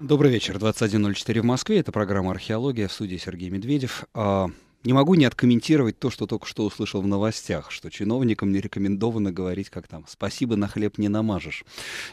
Добрый вечер. 21.04 в Москве. Это программа «Археология» в студии Сергей Медведев. А, не могу не откомментировать то, что только что услышал в новостях, что чиновникам не рекомендовано говорить, как там, спасибо, на хлеб не намажешь.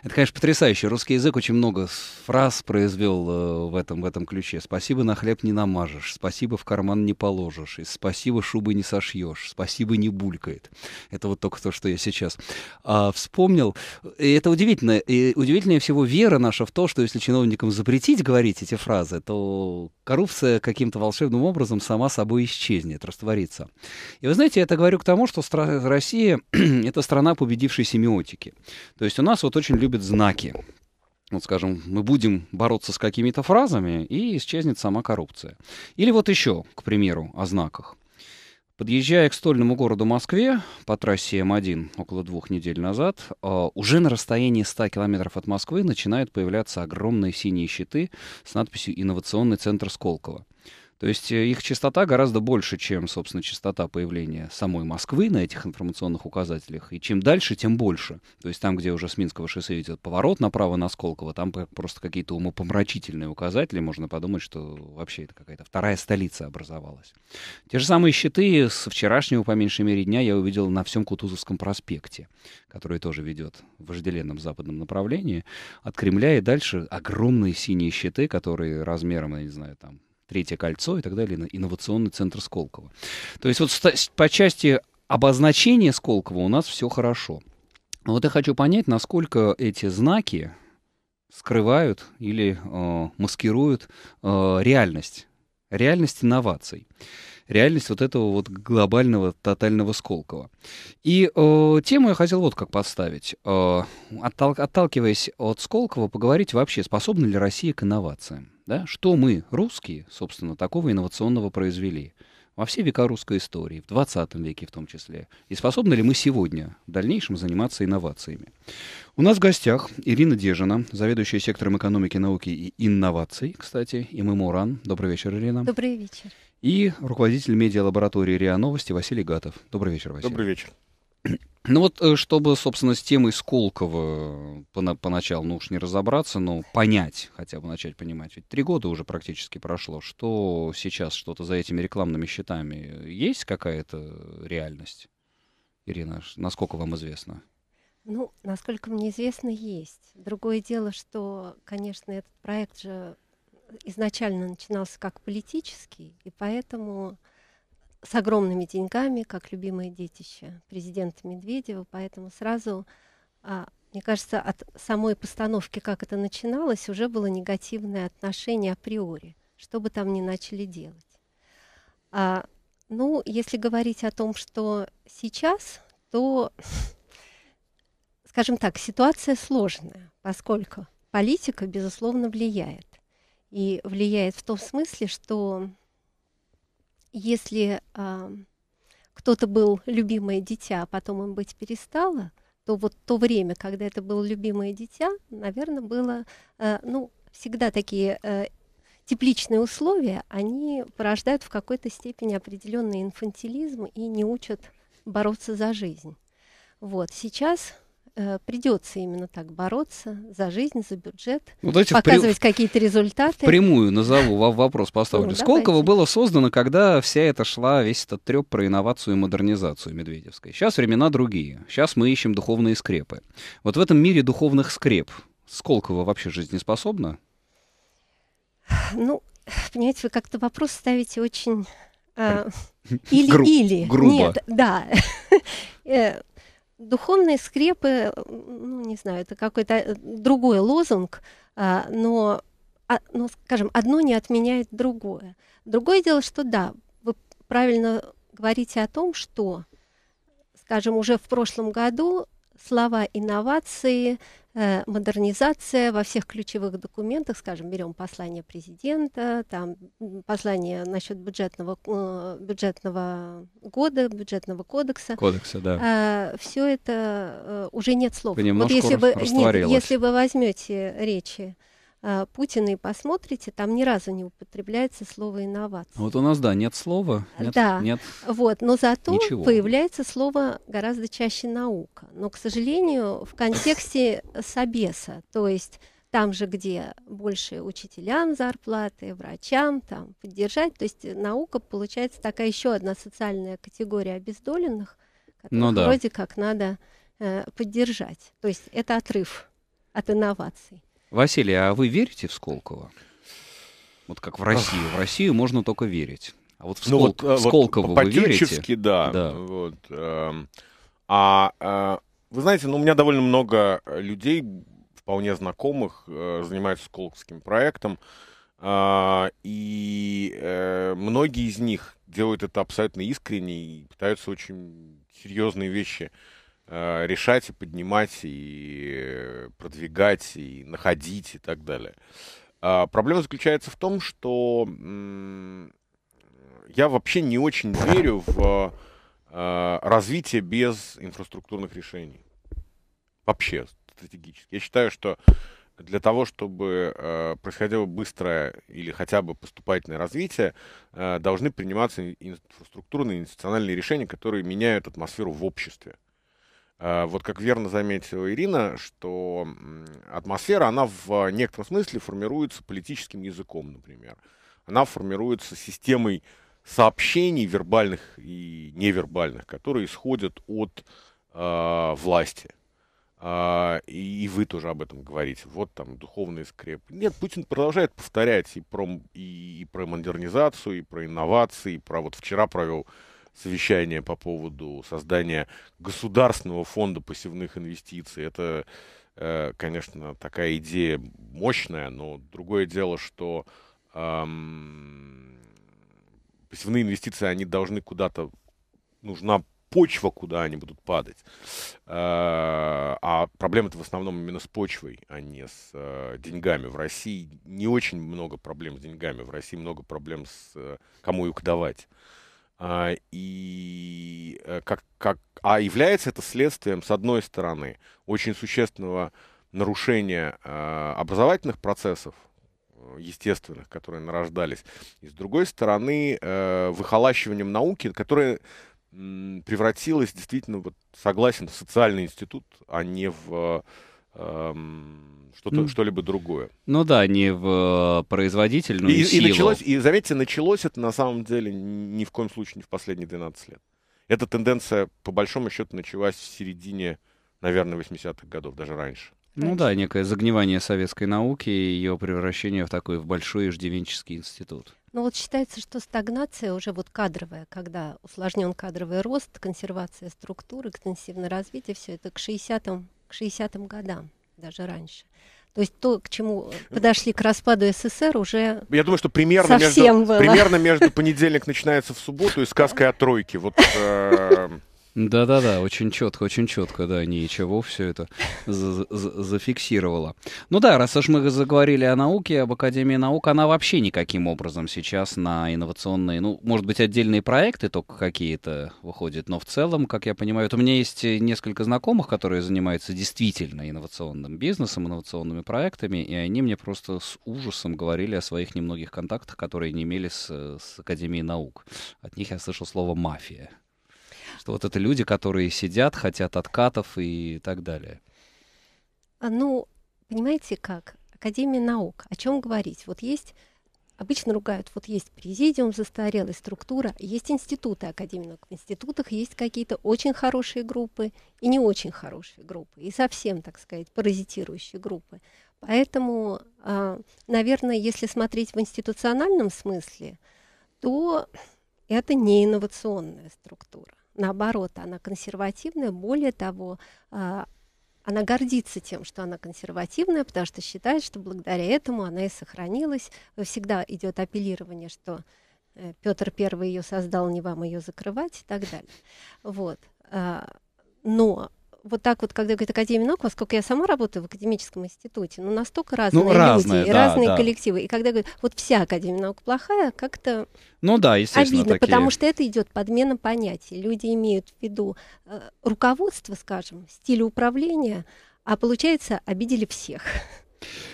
Это, конечно, потрясающе. Русский язык очень много фраз произвел э, в этом, в этом ключе. Спасибо, на хлеб не намажешь, спасибо, в карман не положишь, и спасибо, шубы не сошьешь, спасибо, не булькает. Это вот только то, что я сейчас а, вспомнил. И это удивительно. И удивительнее всего вера наша в то, что если чиновникам запретить говорить эти фразы, то коррупция каким-то волшебным образом сама собой исчезнет, растворится. И вы знаете, я это говорю к тому, что стра- Россия — это страна победившей семиотики. То есть у нас вот очень любят знаки. Вот, скажем, мы будем бороться с какими-то фразами, и исчезнет сама коррупция. Или вот еще, к примеру, о знаках. Подъезжая к стольному городу Москве по трассе М1 около двух недель назад, а, уже на расстоянии 100 километров от Москвы начинают появляться огромные синие щиты с надписью «Инновационный центр Сколково». То есть э, их частота гораздо больше, чем, собственно, частота появления самой Москвы на этих информационных указателях. И чем дальше, тем больше. То есть там, где уже с Минского шоссе идет поворот направо на Сколково, там просто какие-то умопомрачительные указатели. Можно подумать, что вообще это какая-то вторая столица образовалась. Те же самые щиты с вчерашнего, по меньшей мере, дня я увидел на всем Кутузовском проспекте, который тоже ведет в вожделенном западном направлении. От Кремля и дальше огромные синие щиты, которые размером, я не знаю, там Третье кольцо и так далее, на инновационный центр Сколково. То есть вот по части обозначения Сколково у нас все хорошо. Но вот я хочу понять, насколько эти знаки скрывают или э, маскируют э, реальность реальность инноваций, реальность вот этого вот глобального тотального Сколково. И э, тему я хотел вот как поставить. Э, оттал, отталкиваясь от Сколково, поговорить вообще, способна ли Россия к инновациям. Да? Что мы, русские, собственно, такого инновационного произвели – во все века русской истории, в 20 веке в том числе, и способны ли мы сегодня в дальнейшем заниматься инновациями. У нас в гостях Ирина Дежина, заведующая сектором экономики, науки и инноваций, кстати, и Муран. Добрый вечер, Ирина. Добрый вечер. И руководитель медиалаборатории РИА Новости Василий Гатов. Добрый вечер, Василий. Добрый вечер. Ну вот, э, чтобы, собственно, с темой Сколково э, поначалу, ну уж не разобраться, но понять, хотя бы начать понимать, ведь три года уже практически прошло, что сейчас, что-то за этими рекламными счетами, э, есть какая-то реальность? Ирина, насколько вам известно? Ну, насколько мне известно, есть. Другое дело, что, конечно, этот проект же изначально начинался как политический, и поэтому с огромными деньгами, как любимое детище президента Медведева, поэтому сразу, а, мне кажется, от самой постановки, как это начиналось, уже было негативное отношение априори, что бы там ни начали делать. А, ну, если говорить о том, что сейчас, то, скажем так, ситуация сложная, поскольку политика, безусловно, влияет. И влияет в том смысле, что если а, кто-то был любимое дитя, а потом им быть перестало, то вот то время, когда это было любимое дитя, наверное, было, э, ну, всегда такие э, тепличные условия, они порождают в какой-то степени определенный инфантилизм и не учат бороться за жизнь. Вот сейчас э, придется именно так бороться за жизнь, за бюджет, ну, показывать при... какие-то результаты. Прямую назову вопрос поставлю. Ну, Сколько давайте. было создано, когда вся эта шла, весь этот треп про инновацию и модернизацию медведевской? Сейчас времена другие. Сейчас мы ищем духовные скрепы. Вот в этом мире духовных скреп сколько Сколково вообще жизнеспособно? Ну, понимаете, вы как-то вопрос ставите очень... Э, или-или. Гру- грубо. Нет, да. Э, Духовные скрепы, ну, не знаю, это какой-то э, другой лозунг, а, но, а, но, скажем, одно не отменяет другое. Другое дело, что да, вы правильно говорите о том, что, скажем, уже в прошлом году слова инновации, Э, модернизация во всех ключевых документах, скажем, берем послание президента, там послание насчет бюджетного, э, бюджетного года, бюджетного кодекса. Кодекса, да. А, все это э, уже нет слов. Вы вот если бы, нет, если вы возьмете речи э, Путина и посмотрите, там ни разу не употребляется слово инновация. Вот у нас, да, нет слова, нет, да. нет вот, но зато ничего. появляется слово гораздо чаще наука. Но, к сожалению, в контексте собеса, то есть там же, где больше учителям зарплаты, врачам, там, поддержать. То есть наука получается такая еще одна социальная категория обездоленных, ну, да. вроде как надо э, поддержать. То есть это отрыв от инноваций. Василий, а вы верите в Сколково? Вот как в Россию. В Россию можно только верить. А вот в, Скол... ну, вот, в э, Сколково вот, вы верите? да. да. Вот, э, а, э, вы знаете, ну, у меня довольно много людей, вполне знакомых, э, занимаются Сколковским проектом. Э, и э, многие из них делают это абсолютно искренне и пытаются очень серьезные вещи Э, решать и поднимать, и продвигать, и находить, и так далее. А, проблема заключается в том, что я вообще не очень верю в э, развитие без инфраструктурных решений. Вообще, стратегически. Я считаю, что для того, чтобы э, происходило быстрое или хотя бы поступательное развитие, э, должны приниматься инфраструктурные институциональные решения, которые меняют атмосферу в обществе. Э, вот как верно заметила Ирина, что атмосфера, она в некотором смысле формируется политическим языком, например. Она формируется системой сообщений вербальных и невербальных, которые исходят от э, власти. Э, и, и вы тоже об этом говорите. Вот там духовный скреп. Нет, Путин продолжает повторять и про, и, и про модернизацию, и про инновации, и про вот вчера провел совещание по поводу создания Государственного фонда посевных инвестиций. Это, э, конечно, такая идея мощная, но другое дело, что эм, посевные инвестиции, они должны куда-то, нужна почва, куда они будут падать. Э, а проблема-то в основном именно с почвой, а не с э, деньгами. В России не очень много проблем с деньгами. В России много проблем с кому их давать. А, и э, как, как, а является это следствием, с одной стороны, очень существенного нарушения а, образовательных процессов, э, естественных, которые нарождались, и с другой стороны, э, выхолащиванием науки, которая превратилась действительно, вот, согласен, в социальный институт, а не в Эм, что-то mm. что-либо другое. Ну да, не в э, производительную и, силу. И началось, и заметьте, началось это на самом деле ни в коем случае не в последние 12 лет. Эта тенденция, по большому счету, началась в середине, наверное, 80-х годов, даже раньше. Ну да, некое загнивание советской науки и ее превращение в такой в большой иждивенческий институт. Ну вот считается, что стагнация уже вот кадровая, когда усложнен кадровый рост, консервация структуры, экстенсивное развитие, все это к 60-м к 60-м годам, даже раньше. То есть то, к чему подошли к распаду СССР, уже Я думаю, что примерно, между, было. примерно между понедельник начинается в субботу и сказкой о тройке. Вот, э, да-да-да, очень четко, очень четко, да, ничего, все это за зафиксировало. Ну да, раз уж мы заговорили о науке, об Академии наук, она вообще никаким образом сейчас на инновационные, ну, может быть, отдельные проекты только какие-то выходят, но в целом, как я понимаю, вот у меня есть несколько знакомых, которые занимаются действительно инновационным бизнесом, инновационными проектами, и они мне просто с ужасом говорили о своих немногих контактах, которые не имели с, с Академией наук. От них я слышал слово «мафия» что вот это люди, которые сидят, хотят откатов и так далее. А, ну, понимаете как? Академия наук, о чем говорить? Вот есть обычно ругают, вот есть президиум, застарелая структура, есть институты академии наук, В институтах есть какие-то очень хорошие группы и не очень хорошие группы, и совсем, так сказать, паразитирующие группы. Поэтому, а, наверное, если смотреть в институциональном смысле, то это не инновационная структура наоборот, она консервативная, более того, а, она гордится тем, что она консервативная, потому что считает, что благодаря этому она и сохранилась. Всегда идет апеллирование, что э, Петр первый ее создал, не вам ее закрывать и так далее. Вот. А, но вот так вот, когда говорит Академия наук, поскольку я сама работаю в академическом институте, ну настолько разные ну, разные, люди, да, разные да. коллективы. И когда говорят, вот вся Академия наук плохая, как-то ну, да, естественно, обидно, такие... потому что это идет подмена понятий. Люди имеют в виду э, руководство, скажем, стиль управления, а получается, обидели всех.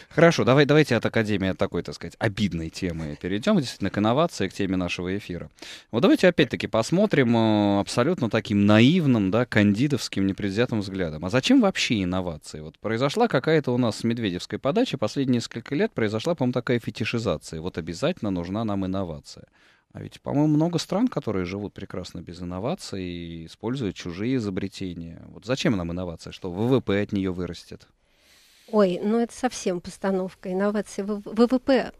Хорошо, давай, давайте от Академии такой, так сказать, обидной темы перейдем действительно к инновации, к теме нашего эфира. Вот давайте опять-таки посмотрим э, абсолютно таким наивным, да, кандидовским, непредвзятым взглядом. А зачем вообще инновации? Вот произошла какая-то у нас с Медведевской подачи, последние несколько лет произошла, по-моему, такая фетишизация. Вот обязательно нужна нам инновация. А ведь, по-моему, много стран, которые живут прекрасно без инноваций и используют чужие изобретения. Вот зачем нам инновация? Что ВВП от нее вырастет? Ой, ну это совсем постановка, инновации, ВВП.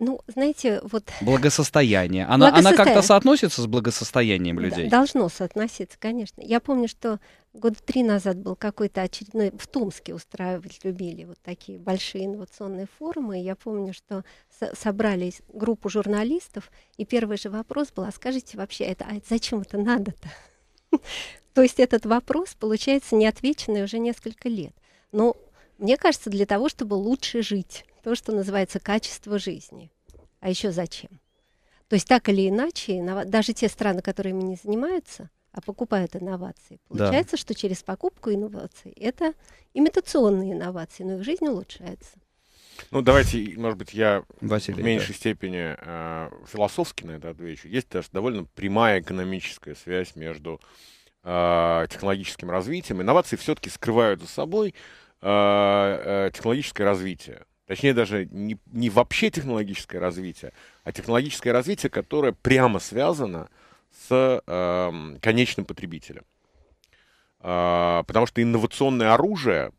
Ну, знаете, вот... Благосостояние. Она, Благосостояние. она как-то соотносится с благосостоянием людей? должно соотноситься, конечно. Я помню, что года три назад был какой-то очередной... В Томске устраивать любили вот такие большие инновационные форумы. Я помню, что собрались группу журналистов, и первый же вопрос был, а скажите вообще, это, а это зачем это надо-то? То есть этот вопрос, получается, неотвеченный уже несколько лет. Ну, мне кажется, для того, чтобы лучше жить, то, что называется качество жизни. А еще зачем? То есть так или иначе, даже те страны, которыми не занимаются, а покупают инновации, получается, да. что через покупку инноваций это имитационные инновации, но их жизнь улучшается. Ну, давайте, может быть, я Василий, в меньшей да. степени э, философски на это отвечу. Есть даже довольно прямая экономическая связь между э, технологическим развитием. Инновации все-таки скрывают за собой Э, э, технологическое развитие. Точнее, даже не, не вообще технологическое развитие, а технологическое развитие, которое прямо связано с э, конечным потребителем. Э, потому что инновационное оружие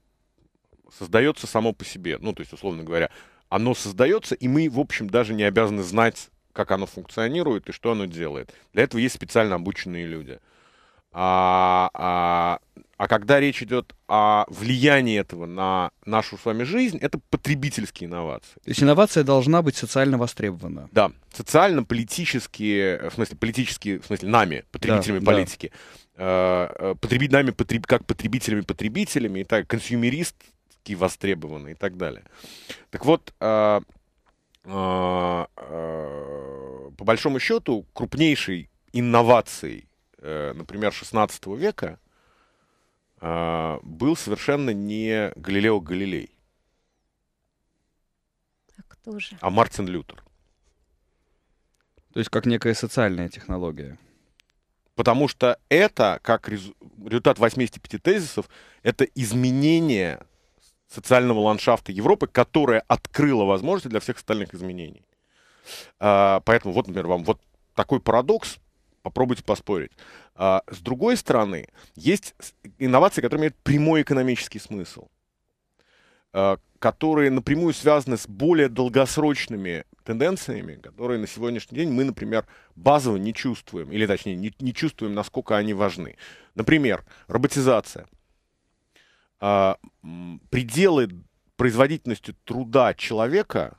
создается само по себе. Ну, то есть, условно говоря, оно создается, и мы, в общем, даже не обязаны знать, как оно функционирует и что оно делает. Для этого есть специально обученные люди. Э, а, а, а когда речь идет о влиянии этого на нашу с вами жизнь, это потребительские инновации. То есть инновация должна быть социально востребована. Да, социально политически, в смысле политически, в смысле нами, потребителями да, политики. Да. Э, э, Потребить нами, потреб, как потребителями, потребителями, и так, консюмеристки востребованы и так далее. Так вот, э, по большому счету, крупнейшей инновацией Э, например, 16 века а, был совершенно не Галилео Галилей. А кто же? А Мартин Лютер. То есть как некая социальная технология. Потому что это, как результат 85 тезисов, это изменение социального ландшафта Европы, которое открыло возможности для всех остальных изменений. А, поэтому вот, например, вам вот такой парадокс попробуйте поспорить. А, с другой стороны, есть инновации, которые имеют прямой экономический смысл, а, которые напрямую связаны с более долгосрочными тенденциями, которые на сегодняшний день мы, например, базово не чувствуем, или точнее, не, не чувствуем, насколько они важны. Например, роботизация. А, пределы производительности труда человека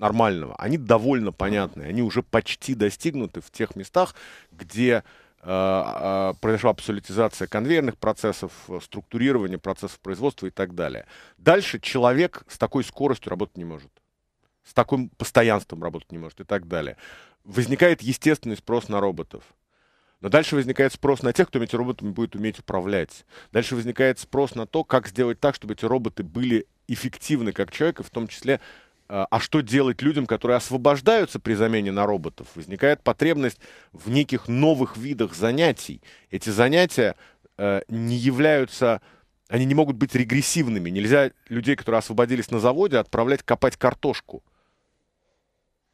нормального, они довольно понятны, они уже почти достигнуты в тех местах, где э, э, произошла абсолютизация конвейерных процессов, э, структурирование процессов производства и так далее. Дальше человек с такой скоростью работать не может, с таким постоянством работать не может и так далее. Возникает естественный спрос на роботов. Но дальше возникает спрос на тех, кто этими роботами будет уметь управлять. Дальше возникает спрос на то, как сделать так, чтобы эти роботы были эффективны как человек, и в том числе Э, а что делать людям, которые освобождаются при замене на роботов? Возникает потребность в неких новых видах занятий. Эти занятия э, не являются, они не могут быть регрессивными. Нельзя людей, которые освободились на заводе, отправлять копать картошку.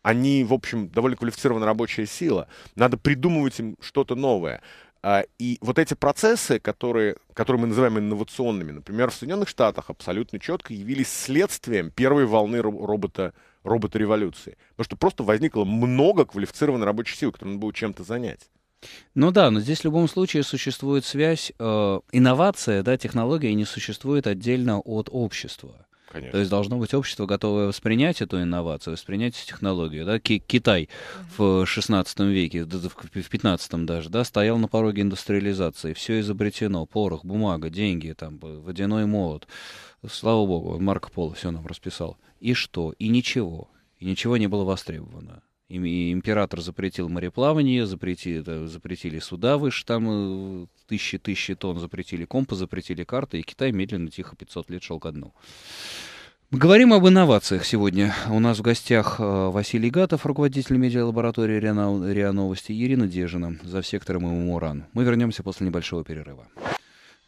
Они, в общем, довольно квалифицированная рабочая сила. Надо придумывать им что-то новое. А, и вот эти процессы, которые, которые мы называем инновационными, например, в Соединенных Штатах абсолютно четко явились следствием первой волны робота, робота революции, Потому что просто возникло много квалифицированной рабочей силы, которую надо было чем-то занять. Ну да, но здесь в любом случае существует связь, э, инновация, да, технология не существует отдельно от общества. Конечно. То есть должно быть общество, готовое воспринять эту инновацию, воспринять эту технологию. Да? К- Китай в 16 веке, в 15 даже, да, стоял на пороге индустриализации. Все изобретено. Порох, бумага, деньги, там, водяной молот. Слава богу, Марко Поло все нам расписал. И что? И ничего. И ничего не было востребовано император запретил мореплавание, запретили, да, запретили суда выше, там тысячи-тысячи э, тонн, запретили компы, запретили карты, и Китай медленно, тихо, 500 лет шел ко дну. Мы говорим об инновациях сегодня. У нас в гостях э, Василий Гатов, руководитель медиалаборатории РИА Новости, Ирина Дежина, за сектором ММУ РАН. Мы вернемся после небольшого перерыва.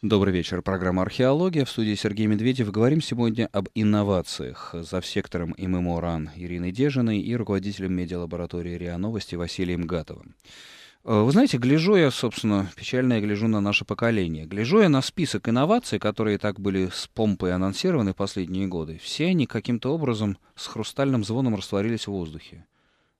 Добрый вечер. Программа «Археология». В студии Сергей Медведев. Говорим сегодня об инновациях. За сектором ММО РАН Ириной Дежиной и руководителем медиалаборатории РИА Новости Василием Гатовым. Э, вы знаете, гляжу я, собственно, печально я гляжу на наше поколение. Гляжу я на список инноваций, которые так были с помпой анонсированы последние годы. Все они каким-то образом с хрустальным звоном растворились в воздухе.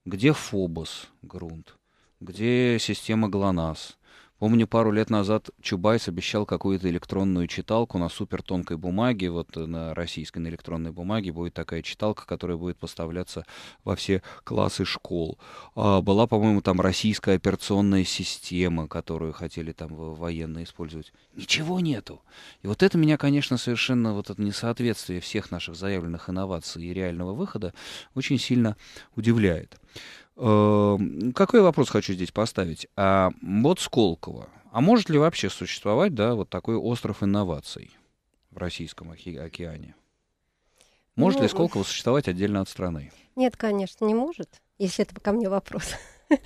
Где Фобос, грунт? Где система ГЛОНАСС? Помню, пару лет назад Чубайс обещал какую-то электронную читалку на супертонкой бумаге, вот на российской, на электронной бумаге будет такая читалка, которая будет поставляться во все классы школ. А, была, по-моему, там российская операционная система, которую хотели там военно использовать. Ничего нету. И вот это меня, конечно, совершенно вот это несоответствие всех наших заявленных инноваций и реального выхода очень сильно удивляет. Эм, какой вопрос хочу здесь поставить? А вот Сколково. А может ли вообще существовать, да, вот такой остров инноваций в Российском оке- океане? Может ну, ли Сколково существовать отдельно от страны? Нет, конечно, не может, если это ко мне вопрос.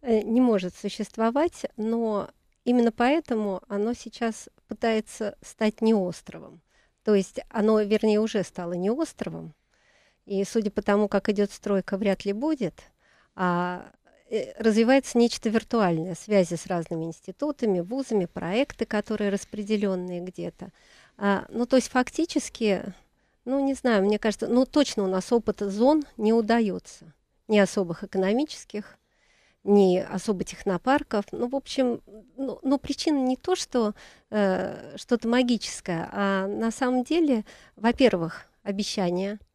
Э, не может существовать, но именно поэтому оно сейчас пытается стать не островом. То есть оно, вернее, уже стало не островом. И судя по тому, как идет стройка, вряд ли будет. А, э, развивается нечто виртуальное, связи с разными институтами, вузами, проекты, которые распределенные где-то. А, ну, то есть фактически, ну, не знаю, мне кажется, ну, точно у нас опыт зон не удается. Ни особых экономических, ни особо технопарков. Ну, в общем, ну, ну причина не то, что э, что-то магическое, а на самом деле, во-первых, обещания –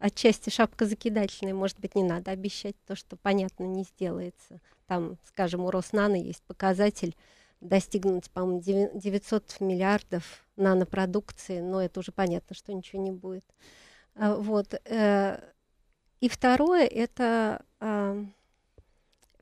отчасти шапка закидательная, может быть, не надо обещать то, что, понятно, не сделается. Там, скажем, у Роснано есть показатель достигнуть, по-моему, 900 миллиардов нанопродукции, но это уже понятно, что ничего не будет. А, вот. Э, и второе, это а,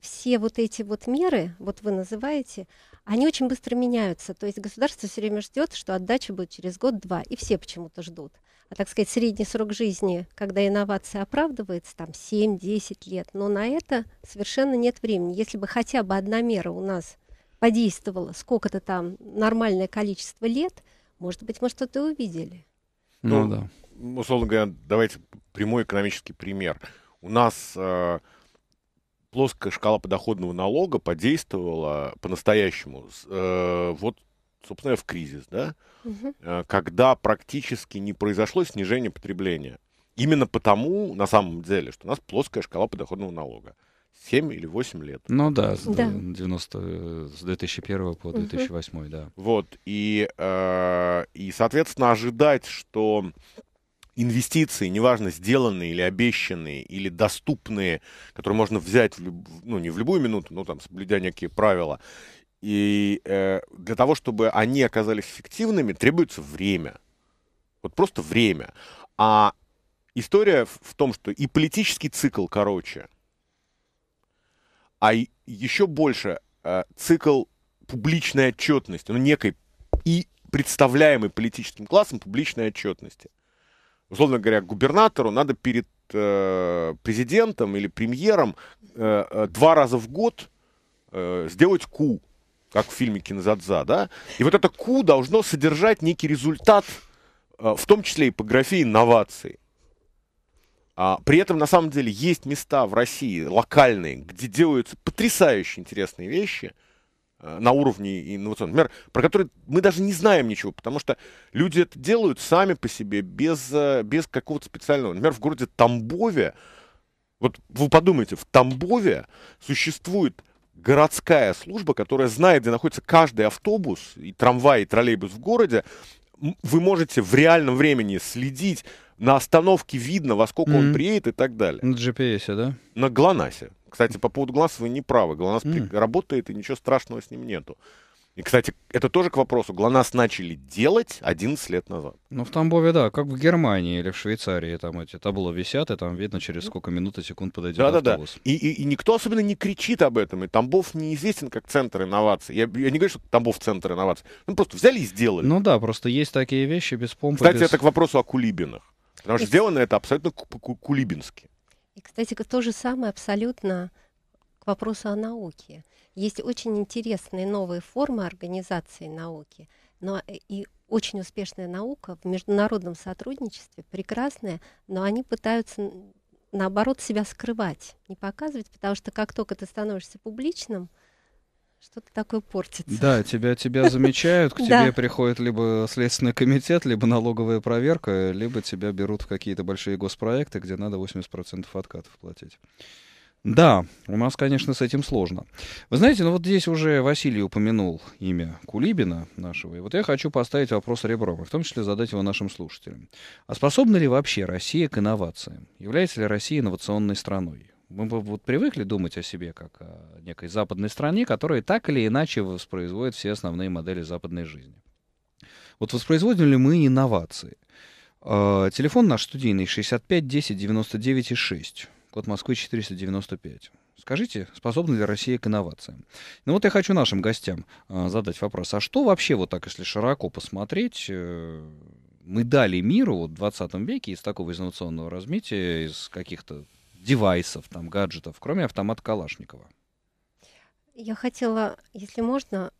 все вот эти вот меры, вот вы называете, они очень быстро меняются. То есть государство все время ждет, что отдача будет через год-два, и все почему-то ждут. А, так сказать, средний срок жизни, когда инновация оправдывается, там 7-10 лет, но на это совершенно нет времени. Если бы хотя бы одна мера у нас подействовала сколько-то там нормальное количество лет, может быть, мы что-то увидели. Ну, ну да. Условно говоря, давайте прямой экономический пример. У нас э, плоская шкала подоходного налога подействовала по-настоящему э, вот собственно, в кризис, да, угу. когда практически не произошло снижение потребления. Именно потому, на самом деле, что у нас плоская шкала подоходного налога. 7 или 8 лет. Ну да, с, да. 90, с 2001 по 2008, угу. да. Вот, и, э, и, соответственно, ожидать, что инвестиции, неважно, сделанные или обещанные, или доступные, которые можно взять, в люб... ну, не в любую минуту, но там, соблюдя некие правила, и э, для того, чтобы они оказались эффективными, требуется время. Вот просто время. А история в том, что и политический цикл короче, а еще больше э, цикл публичной отчетности, ну некой и представляемой политическим классом публичной отчетности. Условно говоря, губернатору надо перед э, президентом или премьером э, э два раза в год э, сделать ку как в фильме «Кинзадза», да? И вот это «ку» должно содержать некий результат, э, в том числе и по графе инновации. А, при этом, на самом деле, есть места в России, локальные, где делаются потрясающе интересные вещи э, на уровне инновационных мер, про которые мы даже не знаем ничего, потому что люди это делают сами по себе, без, э, без какого-то специального. Например, в городе Тамбове, вот вы подумайте, в Тамбове существует городская служба, которая знает, где находится каждый автобус, и трамвай, и троллейбус в городе, вы можете в реальном времени следить, на остановке видно, во сколько mm-hmm. он приедет и так далее. На GPS, да? На ГЛОНАССе. Кстати, по поводу ГЛОНАССа вы не правы. ГЛОНАСС mm-hmm. работает, и ничего страшного с ним нету. И, кстати, это тоже к вопросу. ГЛОНАСС начали делать 11 лет назад. Ну, в Тамбове, да, как в Германии или в Швейцарии. Там эти табло висят, и там видно, через ну, сколько минут и секунд подойдет да, автобус. Да, да, и, и, и никто особенно не кричит об этом. И Тамбов неизвестен как центр инноваций. Я, я не говорю, что Тамбов центр инноваций. Ну, просто взяли и сделали. Ну да, просто есть такие вещи без помпы. Кстати, без... это к вопросу о кулибинах. Потому что и... сделано это абсолютно кулибински. И, кстати, то же самое абсолютно к вопросу о науке. Есть очень интересные новые формы организации науки, но э, и очень успешная наука в международном сотрудничестве, прекрасная, но они пытаются наоборот себя скрывать, не показывать, потому что как только ты становишься публичным, что-то такое портится. Да, тебя, тебя замечают, к тебе приходит либо Следственный комитет, либо налоговая проверка, либо тебя берут в какие-то большие госпроекты, где надо 80% откатов платить. Да, у нас, конечно, с этим сложно. Вы знаете, ну вот здесь уже Василий упомянул имя Кулибина нашего, и вот я хочу поставить вопрос ребром, и в том числе задать его нашим слушателям. А способна ли вообще Россия к инновациям? Является ли Россия инновационной страной? Мы вот привыкли думать о себе как о некой западной стране, которая так или иначе воспроизводит все основные модели западной жизни. Вот воспроизводим ли мы инновации? А, телефон наш студийный 65 10 99 6 код Москвы 495. Скажите, способна ли Россия к инновациям? Ну вот я хочу нашим гостям э, задать вопрос. А что вообще, вот так, если широко посмотреть, э, мы дали миру вот, в 20 веке из такого инновационного развития, из каких-то девайсов, там, гаджетов, кроме автомата Калашникова? Я хотела, если можно,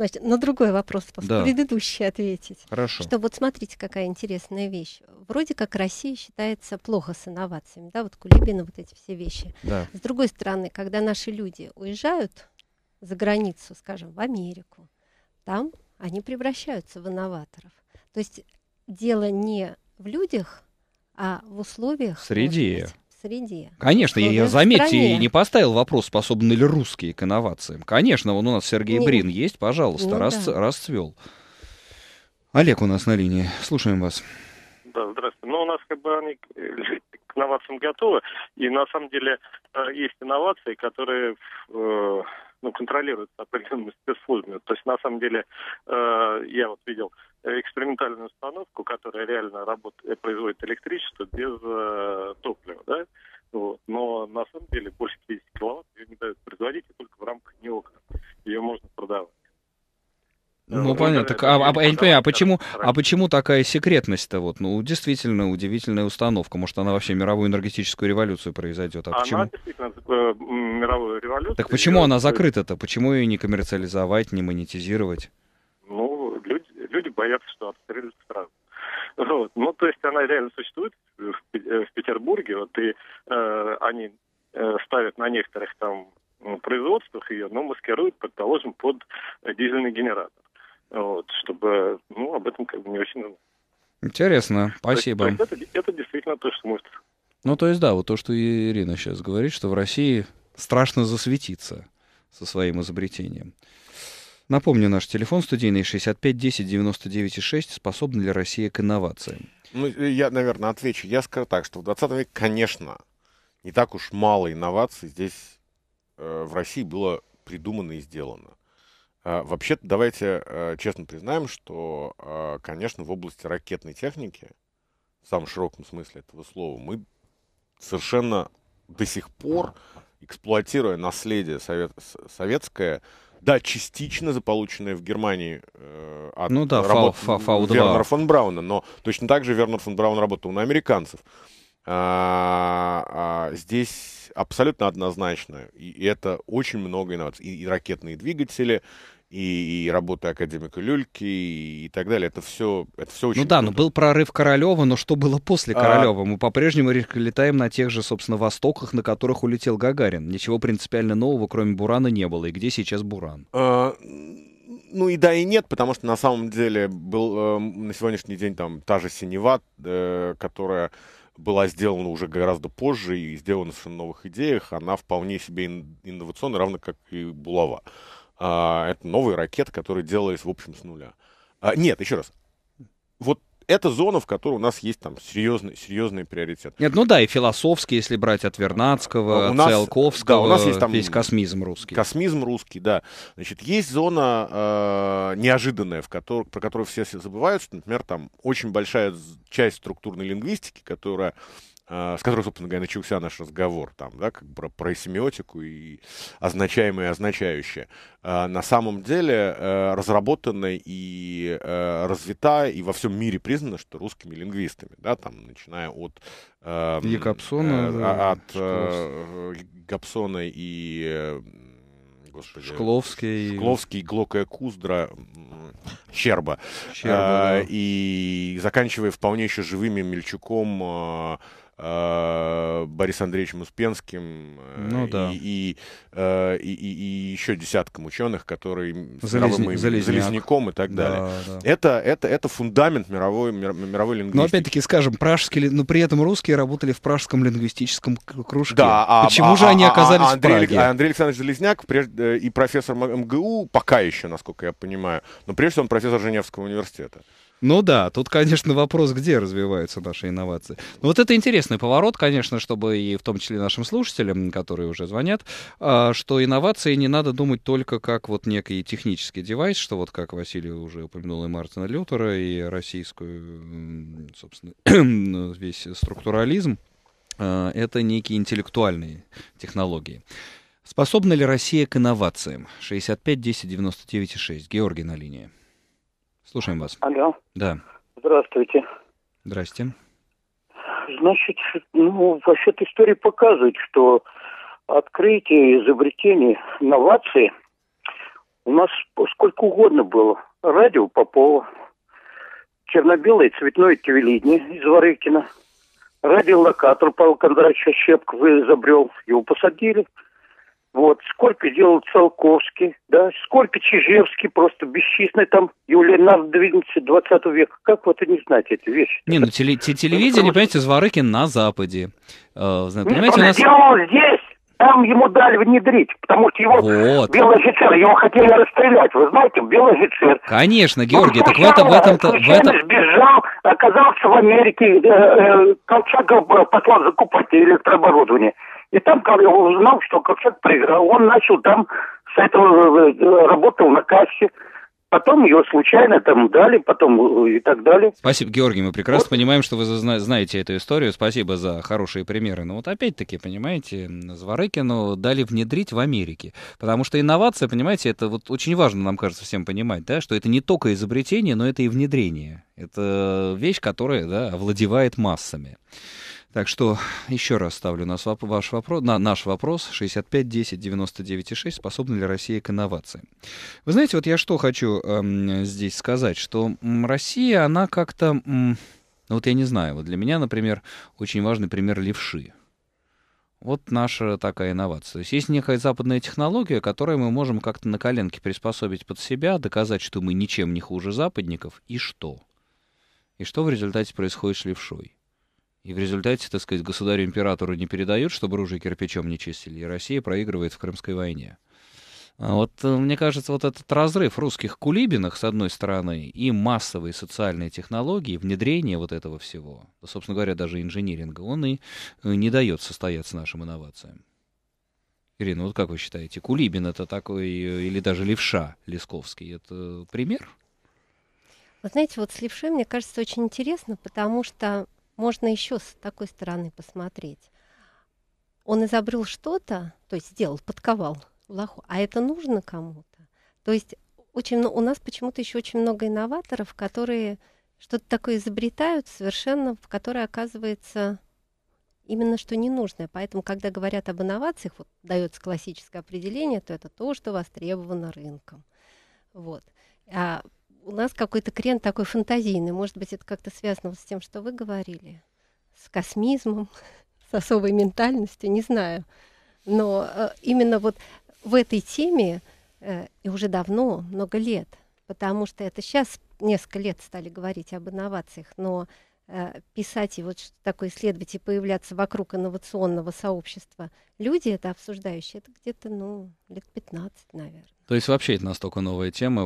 Значит, на другой вопрос, да. предыдущий ответить. Хорошо. Что вот смотрите, какая интересная вещь. Вроде как Россия считается плохо с инновациями, да, вот Кулибина, вот эти все вещи. Да. С другой стороны, когда наши люди уезжают за границу, скажем, в Америку, там они превращаются в инноваторов. То есть дело не в людях, а в условиях... Среди. Быть, среде. Конечно, я, я ну, заметьте, и не поставил вопрос, способны ли русские к инновациям. Конечно, вон у нас Сергей Нет. Брин есть, пожалуйста, ну, рас, да. расцвел. Олег у нас на линии, слушаем вас. Да, здравствуйте. Ну, у нас как бы они к инновациям готовы, и на самом деле э, есть инновации, которые э, ну, контролируется определенными спецслужбами. То есть, на самом деле, э, я вот видел экспериментальную установку, которая реально работает, э, производит электричество без э, топлива, да? Вот. Но на самом деле больше 50 киловатт ее не дают производить, и только в рамках неокна ее можно продавать. Ну, ну понятно. Так, а, а, я не понимаю, а, а почему, а почему такая секретность-то? Вот? Ну, действительно, удивительная установка. Может, она вообще мировую энергетическую революцию произойдет? А она почему? действительно э, мировую революцию. Так почему она э, закрыта-то? Почему ее не коммерциализовать, не монетизировать? Ну, люди, люди боятся, что обстрелят сразу. Вот. Ну, то есть она реально существует в, в Петербурге, вот, и э, они э, ставят на некоторых там производствах ее, но маскируют под, положим, под дизельный генератор вот, чтобы, ну, об этом как бы не очень... Интересно, спасибо. То есть, то есть это, это действительно то, что может... Ну, то есть, да, вот то, что Ирина сейчас говорит, что в России страшно засветиться со своим изобретением. Напомню, наш телефон студийный 65 10 99 6. способен ли Россия к инновациям? Ну, э, я, наверное, отвечу. Я скажу так, что в 20 веке, конечно, не так уж мало инноваций здесь э, в России было придумано и сделано. А, вообще-то давайте а, честно признаем, что, а, конечно, в области ракетной техники, в самом широком смысле этого слова, мы совершенно до сих пор, эксплуатируя наследие совет, советское, да, частично заполученное в Германии э, от ну да, работ фа, фа, фа, Вернера фон Брауна, но точно так же Вернер фон Браун работал на американцев. А, а, здесь сказать абсолютно однозначно. И это очень много инноваций. И, и ракетные двигатели, и, и работа академика Люльки и, и так далее. Это все, это все очень. Ну да, ну круто. но был прорыв Королева, но что было после Королева? А... Мы по-прежнему летаем на тех же, собственно, востоках, на которых улетел Гагарин. Ничего принципиально нового, кроме Бурана, не было. И где сейчас Буран? А... Ну и да, и нет, потому что на самом деле был э, на сегодняшний день там та же синева, э, которая была сделана уже гораздо позже и сделана в новых идеях, она вполне себе инновационна, равно как и булава. А, это новые ракеты, которые делались, в общем, с нуля. А, нет, еще раз. Вот это зона, в которой у нас есть там серьезный, серьезный приоритет. Нет, ну да, и философски, если брать от Вернадского, а, у нас, Циолковского, да, у нас есть там весь космизм русский. Космизм русский, да. Значит, есть зона э, неожиданная, в которой, про которую все забывают, что, например, там очень большая часть структурной лингвистики, которая а, с которой, собственно говоря, начался наш разговор там, да, как про, про семиотику и означаемое и означающее, а, на самом деле э, разработана и э, развита и во всем мире признана, что русскими лингвистами, да, там, начиная от Якобсона, эм, э, да, а, от Гапсона и Господи, Шкловский. Шкловский, Глокая Куздра, Щерба. Щерба а, да. И заканчивая вполне еще живыми Мельчуком, Э, Борис Андреевичем Успенским э, ну, да. и, э, и, и, и еще десяткам ученых, которые Залезни, Залезняк. Залезняком и так далее. Да, да. Это, это, это фундамент мировой, мировой лингвистики. Но опять-таки скажем, пражские, но при этом русские работали в пражском лингвистическом кружке. Да, а, Почему а, же а, они а, оказались а, Андрей, в Праге? Андрей Александрович Залезняк прежде, и профессор МГУ, пока еще, насколько я понимаю, но прежде всего он профессор Женевского университета. Ну да, тут, конечно, вопрос, где развиваются наши инновации. Но ну, вот это интересный поворот, конечно, чтобы и в том числе нашим слушателям, которые уже звонят, а, что инновации не надо думать только как вот некий технический девайс, что вот как Василий уже упомянул и Мартина Лютера, и российскую, собственно, ну, весь структурализм. А, это некие интеллектуальные технологии. Способна ли Россия к инновациям? 65 10 99 6. Георгий на линии. Слушаем вас. Алло. Да. Здравствуйте. Здрасте. Значит, ну, вообще история показывает, что открытие, изобретение, новации у нас сколько угодно было. Радио Попова, черно-белое цветное телевидение из Варыкина, радиолокатор Павел Кондратович Щепков изобрел, его посадили – вот, сколько делал Циолковский, да, сколько Чижевский, просто бесчисленный там Юлиан двигался 20 века. Как вот и не знать эти вещи? Не, ну теле- телевидение, понимаете, Зворыкин на Западе. Э, понимаете, Нет, он у нас... делал здесь, там ему дали внедрить, потому что его вот. белый офицер, его хотели расстрелять, вы знаете, белый офицер. Конечно, ну, Георгий, так в этом, в этом В этом... сбежал, оказался в Америке, э, э, Колчаков э, послал закупать электрооборудование. И там, когда он узнал, что Колчак проиграл, он начал там с этого э, э, работал на кассе. Потом ее случайно там дали, потом э, и так далее. Спасибо, Георгий. Мы прекрасно вот. понимаем, что вы знаете эту историю. Спасибо за хорошие примеры. Но вот опять-таки, понимаете, Зворыкину дали внедрить в Америке. Потому что инновация, понимаете, это вот очень важно, нам кажется, всем понимать, да, что это не только изобретение, но это и внедрение. Это вещь, которая да, овладевает массами. Так что еще раз ставлю нас, ваш вопрос, на наш вопрос 65 10 99 6 способна ли Россия к инновациям. Вы знаете, вот я что хочу э, здесь сказать, что Россия, она как-то, э, вот я не знаю, вот для меня, например, очень важный пример левши. Вот наша такая инновация. То есть есть некая западная технология, которую мы можем как-то на коленке приспособить под себя, доказать, что мы ничем не хуже западников, и что? И что в результате происходит с левшой? И в результате, так сказать, государю-императору не передают, чтобы ружье кирпичом не чистили, и Россия проигрывает в Крымской войне. А вот, э, мне кажется, вот этот разрыв русских кулибинах, с одной стороны, и массовые социальные технологии, внедрение вот этого всего, собственно говоря, даже инжиниринга, он и э, не дает состояться нашим инновациям. Ирина, вот как вы считаете, Кулибин это такой, э, или даже левша Лесковский, это пример? Вы знаете, вот с левшой, мне кажется, очень интересно, потому что можно еще с такой стороны посмотреть. Он изобрел что-то, то есть сделал, подковал лоху, а это нужно кому-то. То есть очень, у нас почему-то еще очень много инноваторов, которые что-то такое изобретают совершенно, в которое оказывается именно что ненужное. Поэтому, когда говорят об инновациях, вот дается классическое определение, то это то, что востребовано рынком. Вот. А у нас какой-то крен такой фантазийный. Может быть, это как-то связано с тем, что вы говорили, с космизмом, с особой ментальностью, не знаю. Но э, именно вот в этой теме э, и уже давно, много лет, потому что это сейчас несколько лет стали говорить об инновациях, но э, писать и вот такое исследовать и появляться вокруг инновационного сообщества люди это обсуждающие, это где-то, ну, лет 15, наверное. То есть вообще это настолько новая тема,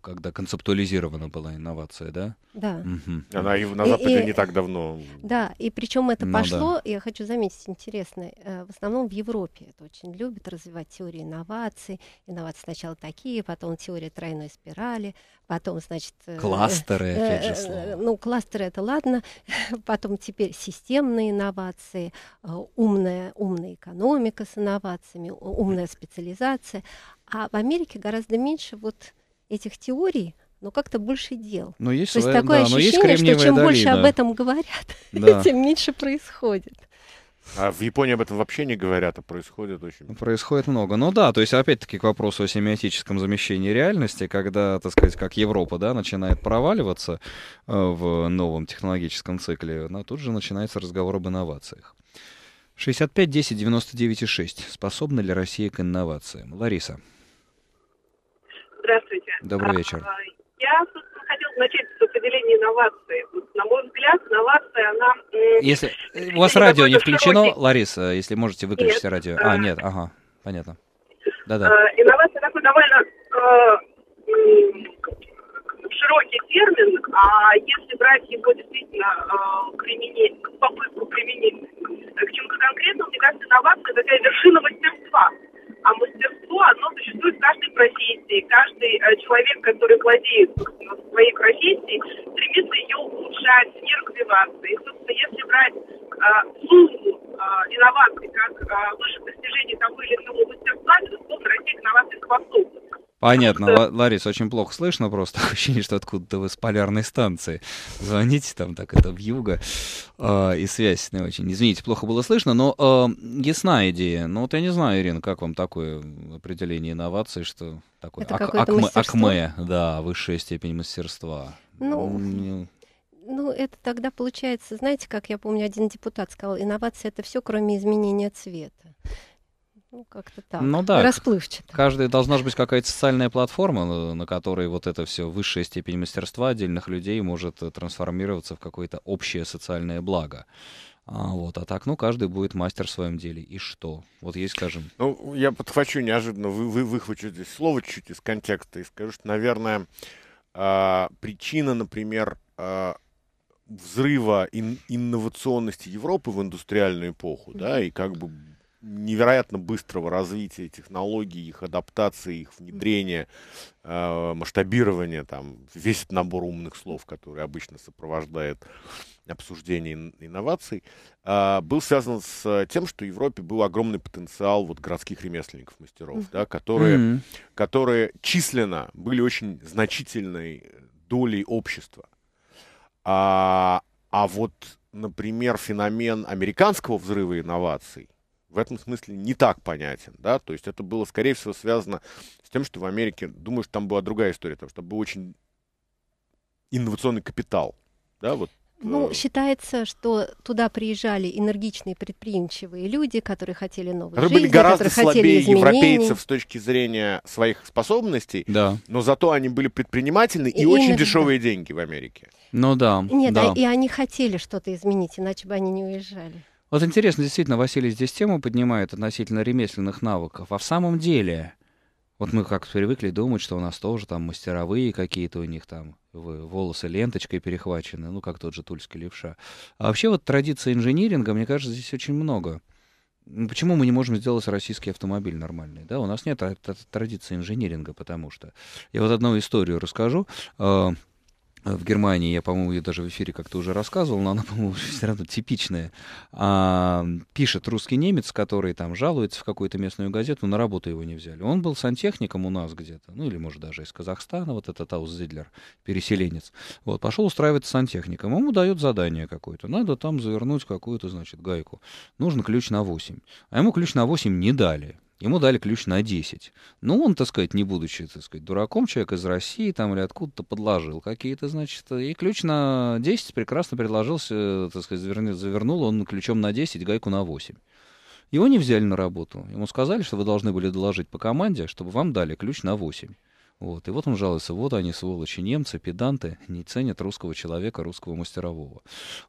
когда концептуализирована была инновация, да? Да. Угу. Она и на Западе и, не так давно. Да, и причем это ну, пошло, да. я хочу заметить, интересно, э, в основном в Европе это очень любят развивать теории инноваций. Инновации сначала такие, потом теория тройной спирали, потом, значит... Э, кластеры, э, опять э, же слово. Ну, кластеры это ладно, потом теперь системные инновации, умная, умная экономика, экономика с инновациями, умная специализация. А в Америке гораздо меньше вот этих теорий, но как-то больше дел. Но есть, То есть такое да, ощущение, есть что чем долина. больше об этом говорят, да. тем меньше происходит. А в Японии об этом вообще не говорят, а происходит очень Происходит много. Ну да, то есть опять-таки к вопросу о семиотическом замещении реальности, когда, так сказать, как Европа, да, начинает проваливаться э, в новом технологическом цикле, но тут же начинается разговор об инновациях. 65 10 99 6. Способна ли Россия к инновациям? Лариса. Здравствуйте. Добрый а, вечер. Я хотел начать с определения инновации. на мой взгляд, инновация, она... Если... Э, у вас радио не включено, широкий. Лариса, если можете, выключите нет. радио. Э, а, нет, ага, понятно. Да-да. Э, инновация такой довольно широкий термин, а если брать его действительно э, применить, попытку применить к чему-то конкретному, мне кажется, инновация такая вершина мастерства. А мастерство, оно существует в каждой профессии. Каждый э, человек, который владеет своей профессией, стремится ее улучшать, не развиваться. И, собственно, если брать э, сумму э, инноваций как э, выше достижений того или иного мастерства, безусловно, Россия к инновациям способна. Понятно, Ларис, очень плохо слышно просто. Ощущение, что откуда-то вы с полярной станции. Звоните там так это в юго. Э, а, и связь не очень. Извините, плохо было слышно, но э, ясна идея. Ну вот я не знаю, Ирина, как вам такое определение инновации, что такое это ак- акме, акме, да, высшая степень мастерства. Ну, ну, ну, это тогда получается, знаете, как я помню, один депутат сказал, инновация это все, кроме изменения цвета. Ну, как-то так. Ну да. Расплывчато. Каждая должна же быть какая-то социальная платформа, э, на которой вот это все высшая степень мастерства отдельных людей может э, трансформироваться в какое-то общее социальное благо. А, вот, а так, ну, каждый будет мастер в своем деле. И что? Вот есть, скажем... Ну, я подхвачу неожиданно, вы, вы, выхвачу здесь слово чуть-чуть из контекста и скажу, что, наверное, а, причина, например, а, взрыва ин, инновационности Европы в индустриальную эпоху, да, и как бы невероятно быстрого развития технологий, их адаптации, их внедрения, э, масштабирования, там, весь этот набор умных слов, который обычно сопровождает обсуждение инноваций, э, был связан с э, тем, что в Европе был огромный потенциал вот городских ремесленников, мастеров, да, которые, mm-hmm. которые численно были очень значительной долей общества. А, а вот, например, феномен американского взрыва инноваций – в этом смысле не так понятен, да, то есть это было, скорее всего, связано с тем, что в Америке, думаю, что там была другая история, потому что там был очень инновационный капитал, да, вот ну, э, считается, что туда приезжали энергичные, предприимчивые люди, которые хотели новой которые жизни, были гораздо которые слабее хотели европейцев с точки зрения своих способностей, да. но зато они были предпринимательны и, и очень именно... дешевые деньги в Америке. Ну да. Нет, а да. и они хотели что-то изменить, иначе бы они не уезжали. Вот интересно, действительно, Василий здесь тему поднимает относительно ремесленных навыков. А в самом деле, вот мы как привыкли думать, что у нас тоже там мастеровые какие-то у них там волосы ленточкой перехвачены, ну, как тот же тульский левша. А вообще вот традиция инжиниринга, мне кажется, здесь очень много. Ну, почему мы не можем сделать российский автомобиль нормальный? Да, у нас нет традиции инжиниринга, потому что... Я вот одну историю расскажу. А, Э, в Германии, я, по-моему, ее даже в эфире как-то уже рассказывал, но она, по-моему, все равно типичная. А, пишет русский немец, который там жалуется в какую-то местную газету, на работу его не взяли. Он был сантехником у нас где-то, ну или, может, даже из Казахстана, вот этот Аусзидлер, переселенец. Вот, пошел устраиваться сантехником, ему дают задание какое-то, надо там завернуть какую-то, значит, гайку. Нужен ключ на 8. А ему ключ на 8 не дали. Ему дали ключ на 10. Ну, он, так сказать, не будучи, так сказать, дураком, человек из России там или откуда-то подложил какие-то, значит. Э, и ключ на 10 прекрасно предложился, так сказать, завернул, завернул он ключом на 10, гайку на 8. Его не взяли на работу. Ему сказали, что вы должны были доложить по команде, чтобы вам дали ключ на 8. Вот. И вот он жалуется, вот они, сволочи, немцы, педанты, не ценят русского человека, русского мастерового.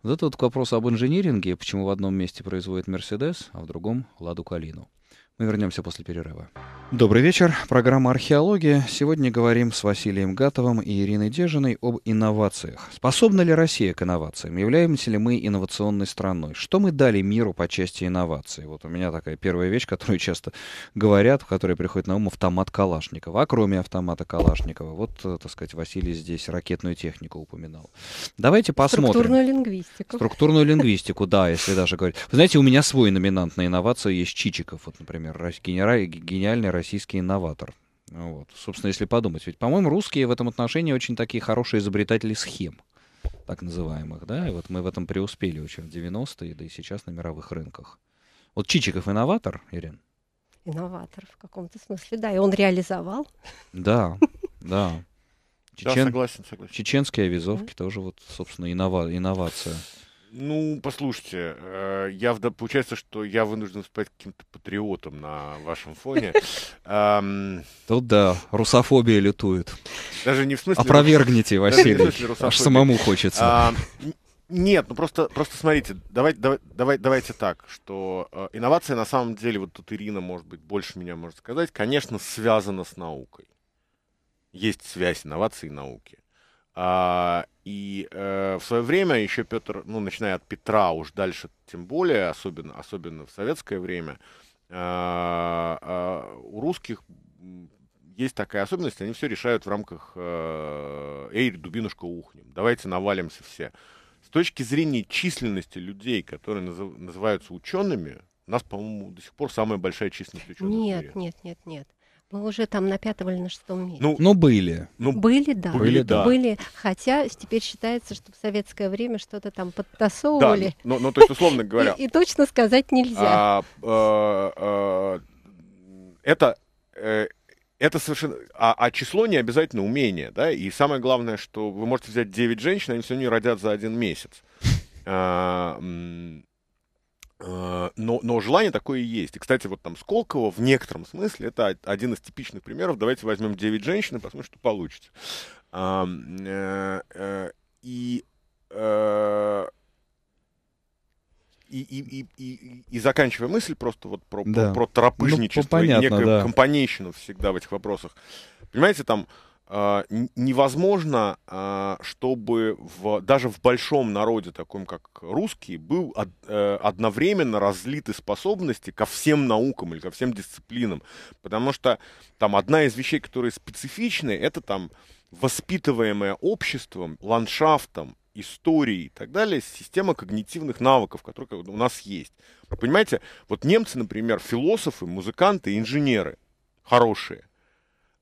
Вот это вот вопрос об инжиниринге, почему в одном месте производит Мерседес, а в другом — Ладу Калину. Мы вернемся после перерыва. Добрый вечер. Программа «Археология». Сегодня говорим с Василием Гатовым и Ириной Дежиной об инновациях. Способна ли Россия к инновациям? Являемся ли мы инновационной страной? Что мы дали миру по части инноваций? Вот у меня такая первая вещь, которую часто говорят, в которой приходит на ум автомат Калашникова. А кроме автомата Калашникова, вот, э, так сказать, Василий здесь ракетную технику упоминал. Давайте посмотрим. Структурную лингвистику. Структурную лингвистику, да, если даже говорить. Вы знаете, у меня свой номинант на инновацию есть Чичиков, вот, например гениальный российский инноватор. Ну вот. Собственно, если подумать, ведь, по-моему, русские в этом отношении очень такие хорошие изобретатели схем, так называемых, да, и вот мы в этом преуспели очень в 90-е, да и сейчас на мировых рынках. Вот Чичиков инноватор, Ирин? Инноватор в каком-то смысле, да, и он реализовал. Да, да. Чечен... Да, согласен, согласен. Чеченские авизовки да. тоже вот, собственно, иннова... инновация. Ну, послушайте, э, я получается, что я вынужден стать каким-то патриотом на вашем фоне. Тут да, русофобия лютует. Даже не в смысле... Опровергните, Василий, аж самому хочется. Нет, ну просто, просто смотрите, давайте, давайте, давайте так, что э, инновация на самом деле, вот тут Ирина, может быть, больше меня может сказать, конечно, связана с наукой. Есть связь инновации и науки. Э, а, и э, в свое время еще Петр, ну, начиная от Петра, уж дальше тем более, особенно, особенно в советское время, э, э, у русских есть такая особенность, они все решают в рамках э, «Эйр, дубинушка, ухнем». Давайте навалимся все. С точки зрения численности людей, которые назыв, называются учеными, у нас, по-моему, до сих пор самая большая численность ученых. Нет, нет, нет, нет. Мы уже там на пятом или на шестом месте. Ну, но ну, были. Ну, были, да. Были, да. Были, хотя теперь считается, что в советское время что-то там подтасовывали. Да, ну, ну то есть, условно говоря... И, точно сказать нельзя. А, э, э, это... Э, это совершенно... А, а число не обязательно умение, да? И самое главное, что вы можете взять 9 женщин, они все равно не родят за один месяц. А, Э, но, но желание такое и есть. И, кстати, вот там Сколково в некотором смысле это один из типичных примеров. Давайте возьмем 9 женщин и посмотрим, что получится. Э, э, и и, и, и, и, и заканчивая мысль просто вот про, да. про, про тропыжничество ну, понятно, и некую да. компанейщину всегда в этих вопросах. Понимаете, там а, невозможно, а, чтобы в, даже в большом народе, таком как русский, был од, э, одновременно разлиты способности ко всем наукам или ко всем дисциплинам. Потому что там одна из вещей, которые специфичны, это там воспитываемое обществом, ландшафтом, историей и так далее, система когнитивных навыков, которые у нас есть. понимаете, вот немцы, например, философы, музыканты, инженеры хорошие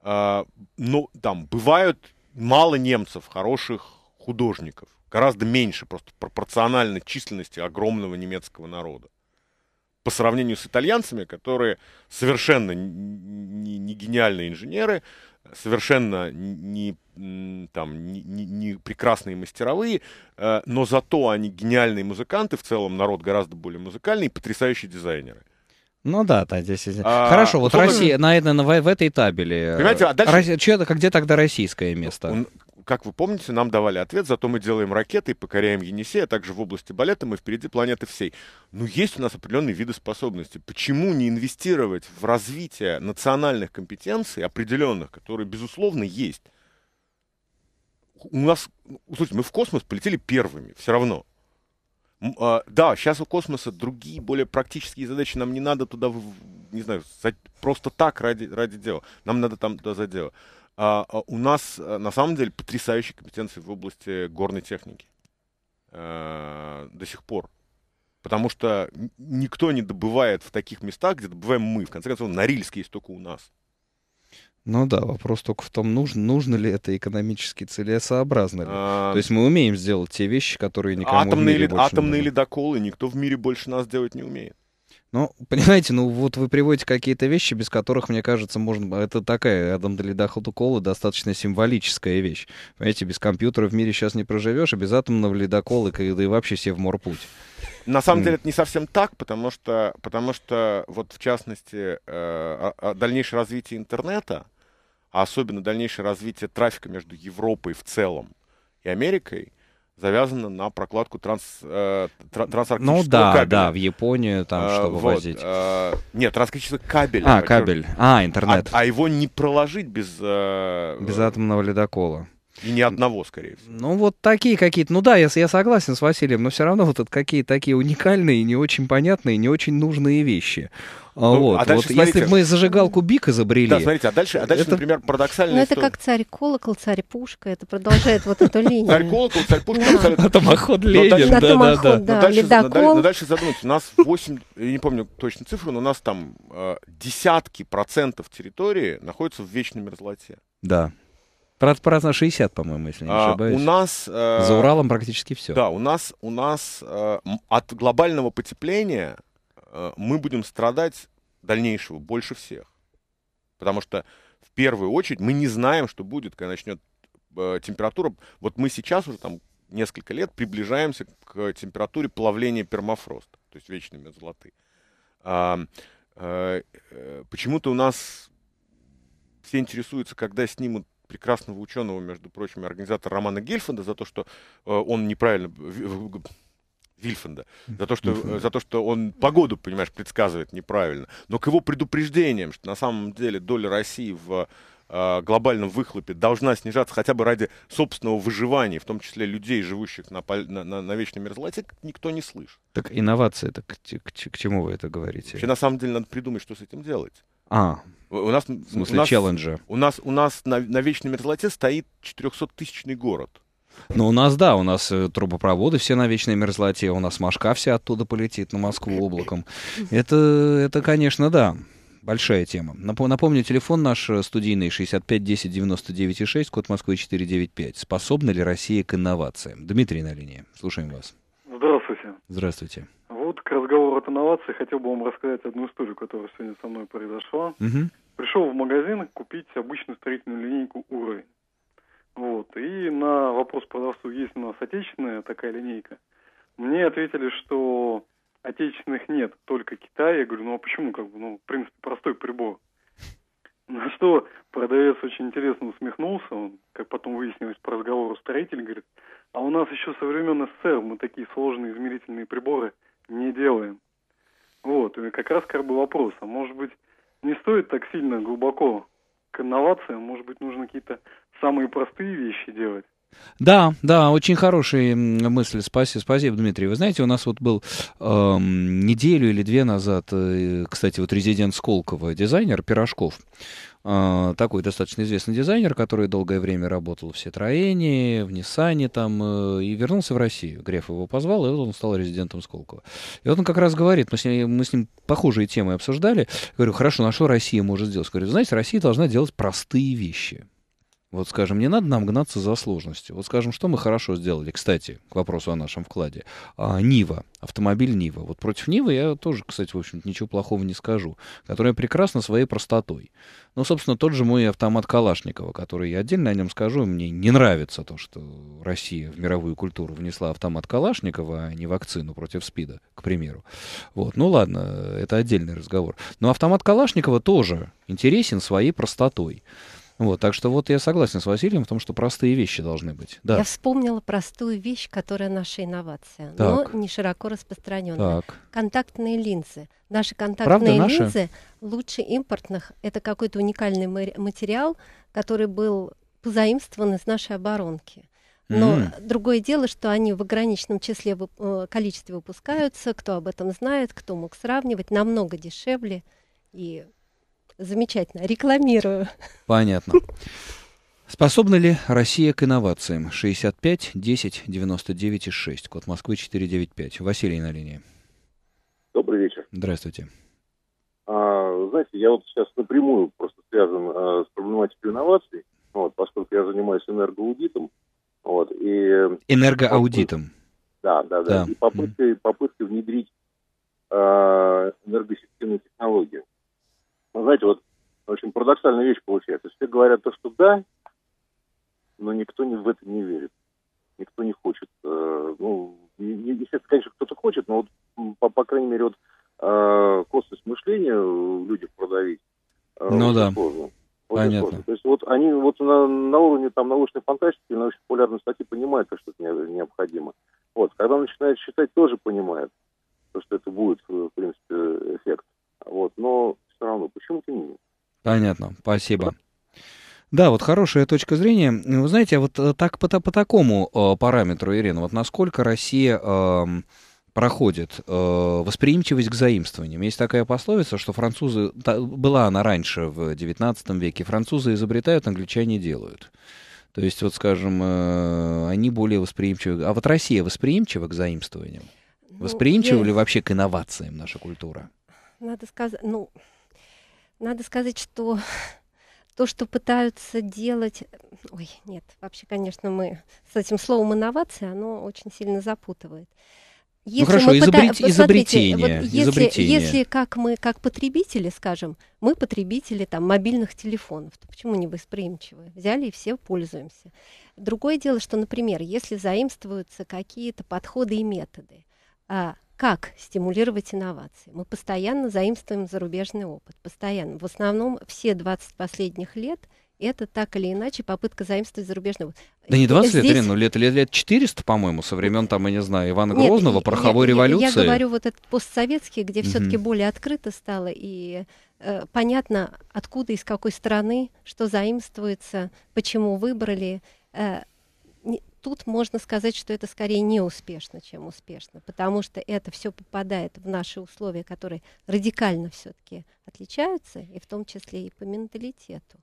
а, ну, там бывают мало немцев, хороших художников. Гораздо меньше просто пропорционально численности огромного немецкого народа. По сравнению с итальянцами, которые совершенно не, не гениальные инженеры, совершенно не, там, не, не прекрасные мастеровые, э, но зато они гениальные музыканты, в целом народ гораздо более музыкальный и потрясающие дизайнеры. Ну да, да, здесь. А, Хорошо, вот Россия на, на, на, в этой табели. Э, Понимаете, а дальше... Россия, че, где тогда российское место? как вы помните, нам давали ответ, зато мы делаем ракеты и покоряем Енисей, а также в области балета мы впереди планеты всей. Но есть у нас определенные виды способностей. Почему не инвестировать в развитие национальных компетенций, определенных, которые, безусловно, есть? У нас, ну, слушайте, мы в космос полетели первыми, все равно. А, да, сейчас у космоса другие, более практические задачи. Нам не надо туда, не знаю, просто так ради, ради дела. Нам надо там туда за дело. А, а у нас, э, на самом деле, потрясающие компетенции в области горной техники. Э, до сих пор. Потому что никто не добывает в таких местах, где добываем мы. В конце концов, Норильск есть только у нас. Ну да, вопрос только в том, нужно, нужно ли это экономически целесообразно. Ли. А... То есть мы умеем сделать те вещи, которые никому атомные в мире ли... больше Атомные не ледоколы никто в мире больше нас делать не умеет. Ну, понимаете, ну вот вы приводите какие-то вещи, без которых, мне кажется, можно... Это такая, Адам ледокола достаточно символическая вещь. Понимаете, без компьютера в мире сейчас не проживешь, и а без атомного ледокола, и, да и вообще все в морпуть. На самом деле это не совсем так, потому что, потому что вот в частности, э, а, а, дальнейшее развитие интернета — а особенно дальнейшее развитие трафика между Европой в целом и Америкой, завязано на прокладку транс, э, трансарктического ну, да, кабеля. да, в Японию там, э, чтобы э, вот, Э, нет, трансарктического кабель. А, кабель. А, а интернет. А, а его не проложить без... Э, без атомного ледокола. И ни одного, скорее всего. Ну, вот такие какие-то. Ну да, я, я согласен с Василием, но все равно вот это какие такие уникальные, не очень понятные, не очень нужные вещи. А ну, вот, а дальше, вот смотрите, если бы мы зажигалку Бик изобрели... Да, смотрите, а дальше, а дальше это... например, парадоксально... Ну, это история. как царь-колокол, царь-пушка, это продолжает вот эту линию. Царь-колокол, царь-пушка... Атомоход а Ленин, а да-да-да. Ледокол. Дальше задумайтесь, у нас 8, я не помню точно цифру, но у нас там э, десятки процентов территории находятся в вечной мерзлоте. Да. Правда, порядка 60, по-моему, если не а, ошибаюсь. А, у нас... Э, За Уралом практически все. Да, у нас, у нас э, от глобального потепления э, мы будем страдать дальнейшего больше всех. Потому что в первую очередь мы не знаем, что будет, когда начнет э, температура. Вот мы сейчас уже там несколько лет приближаемся к температуре плавления пермафроста, то есть вечной мерзлоты. э, э, почему-то у нас все интересуются, когда снимут прекрасного ученого, между прочим, организатора Романа Гельфанда, за то, что э, он неправильно... Вильфенда, за то, что, за то, что он погоду, понимаешь, предсказывает неправильно. Но к его предупреждениям, что на самом деле доля России в э, глобальном выхлопе должна снижаться хотя бы ради собственного выживания, в том числе людей, живущих на, на, на, на вечной мерзлоте, никто не слышит. Так инновация, это к, к, к чему вы это говорите? Вообще, на самом деле, надо придумать, что с этим делать. А, у нас, в смысле, у нас, челленджа. У нас, у нас на, на вечной мерзлоте стоит 400-тысячный город. Ну, у нас, да, у нас э, трубопроводы все на вечной мерзлоте, у нас мошка вся оттуда полетит на Москву облаком. Это, это конечно, да. Большая тема. Напомню, телефон наш э, студийный 65 10 99 6, код Москвы 495. Способна ли Россия к инновациям? Дмитрий на линии. Слушаем вас. Здравствуйте. Здравствуйте. Вот к разговору от инноваций хотел бы вам рассказать одну историю, которая сегодня со мной произошла. Угу. Пришел в магазин купить обычную строительную линейку «Уровень». Вот. И на вопрос продавцу, есть ли у нас отечественная такая линейка, мне ответили, что отечественных нет, только Китай. Я говорю, ну а почему? Как бы, ну, в принципе, простой прибор. На что продавец очень интересно усмехнулся, он, как потом выяснилось по разговору строитель, говорит, а у нас еще со времен СССР мы такие сложные измерительные приборы не делаем. Вот, и как раз как бы вопрос, а может быть не стоит так сильно глубоко к инновациям, может быть нужно какие-то самые простые вещи делать? Да, да, очень хорошие мысли. Спасибо, спасибо, Дмитрий. Вы знаете, у нас вот был э, неделю или две назад, э, кстати, вот резидент Сколково, дизайнер Пирожков, э, такой достаточно известный дизайнер, который долгое время работал в Ситроене, в Ниссане там, э, и вернулся в Россию. Греф его позвал, и вот он стал резидентом Сколково. И вот он как раз говорит, мы с ним, мы с ним похожие темы обсуждали, говорю, хорошо, на что Россия может сделать? Говорю, знаете, Россия должна делать простые вещи. Вот скажем, не надо нам гнаться за сложностью. Вот скажем, что мы хорошо сделали, кстати, к вопросу о нашем вкладе. А, Нива, автомобиль Нива. Вот против Нивы я тоже, кстати, в общем то ничего плохого не скажу, которая прекрасна своей простотой. Ну, собственно, тот же мой автомат Калашникова, который я отдельно о нем скажу, мне не нравится то, что Россия в мировую культуру внесла автомат Калашникова, а не вакцину против СПИДа, к примеру. Вот, ну ладно, это отдельный разговор. Но автомат Калашникова тоже интересен своей простотой. Вот, так что вот я согласен с Василием в том, что простые вещи должны быть. Да. Я вспомнила простую вещь, которая наша инновация, так. но не широко распространенная. Так. Контактные линзы. Наши контактные Правда, линзы лучше импортных. Это какой-то уникальный материал, который был позаимствован из нашей оборонки. Но mm. другое дело, что они в ограниченном числе в э, количестве выпускаются. Кто об этом знает, кто мог сравнивать, намного дешевле и Замечательно. Рекламирую. Понятно. Способна ли Россия к инновациям? 65 10 99 и 6. Код Москвы 495. Василий на линии. Добрый вечер. Здравствуйте. А, знаете, я вот сейчас напрямую просто связан а, с проблематикой инноваций, вот, поскольку я занимаюсь энергоаудитом. Вот, и... Энергоаудитом. Да, да, да. да. И попыткой, попыткой внедрить а, энергоэффективную технологию. Вы ну, знаете, вот очень парадоксальная вещь получается. Все говорят то, что да, но никто не в это не верит. Никто не хочет. Э, ну, естественно, конечно, кто-то хочет, но вот, по, по крайней мере, вот э, косность мышления в людях продавить э, ну, да. сложно. Понятно. То есть вот они вот на, на уровне там научной фантастики или научной популярной статьи понимают, что это необходимо. Вот, когда он начинает считать, тоже понимает, что это будет, в принципе, эффект. Вот, но все равно. Почему ты не имеешь? Понятно, спасибо. Да, вот хорошая точка зрения. Вы знаете, вот э, так по, по такому э, параметру, Ирина, вот насколько Россия э, проходит э, восприимчивость к заимствованиям. Есть такая пословица, что французы, та, была она раньше в XIX веке, французы изобретают, англичане делают. То есть, вот скажем, э, они более восприимчивы. А вот Россия восприимчива к заимствованиям? Ну, восприимчива я... ли вообще к инновациям наша культура? Надо сказать, ну, надо сказать, что то, что пытаются делать... Ой, нет, вообще, конечно, мы с этим словом инновация, оно очень сильно запутывает. Ну, если ну хорошо, мы изобрет... пыта... изобретение. вот если, изобретение. если как мы, как потребители, скажем, мы потребители там, мобильных телефонов, то почему не восприимчивы? Взяли и все пользуемся. Другое дело, что, например, если заимствуются какие-то подходы и методы, а как стимулировать инновации. Мы постоянно заимствуем зарубежный опыт, постоянно. В основном все 20 последних лет это так или иначе попытка заимствовать зарубежный опыт. Да не 20 Здесь... лет, Ирина, ну лет, лет, лет 400, по-моему, со времен, там, я не знаю, Ивана Нет, Грозного, пороховой я, революции. Я, я говорю вот этот постсоветский, где угу. все-таки более открыто стало и э, понятно, откуда, из какой страны, что заимствуется, почему выбрали. Э, тут можно сказать, что это скорее неуспешно, чем успешно, потому что это все попадает в наши условия, которые радикально все-таки отличаются, и в том числе и по менталитету.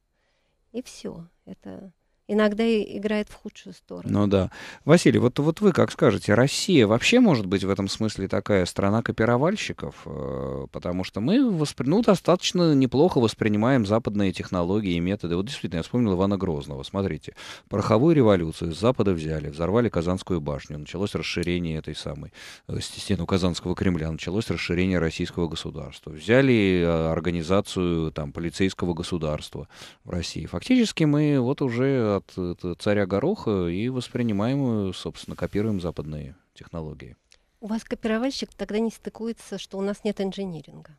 И все. Это иногда и играет в худшую сторону. Ну да. Василий, вот, вот вы как скажете, Россия вообще может быть в этом смысле такая страна копировальщиков? Э, потому что мы воспри... ну, достаточно неплохо воспринимаем западные технологии и методы. Вот действительно, я вспомнил Ивана Грозного. Смотрите, пороховую революцию с Запада взяли, взорвали Казанскую башню, началось расширение этой самой э, стену Казанского Кремля, началось расширение российского государства. Взяли э, организацию там, полицейского государства в России. Фактически мы вот уже от э, царя Гороха и воспринимаем, собственно, копируем западные технологии. У вас копировальщик тогда не стыкуется, что у нас нет инжиниринга.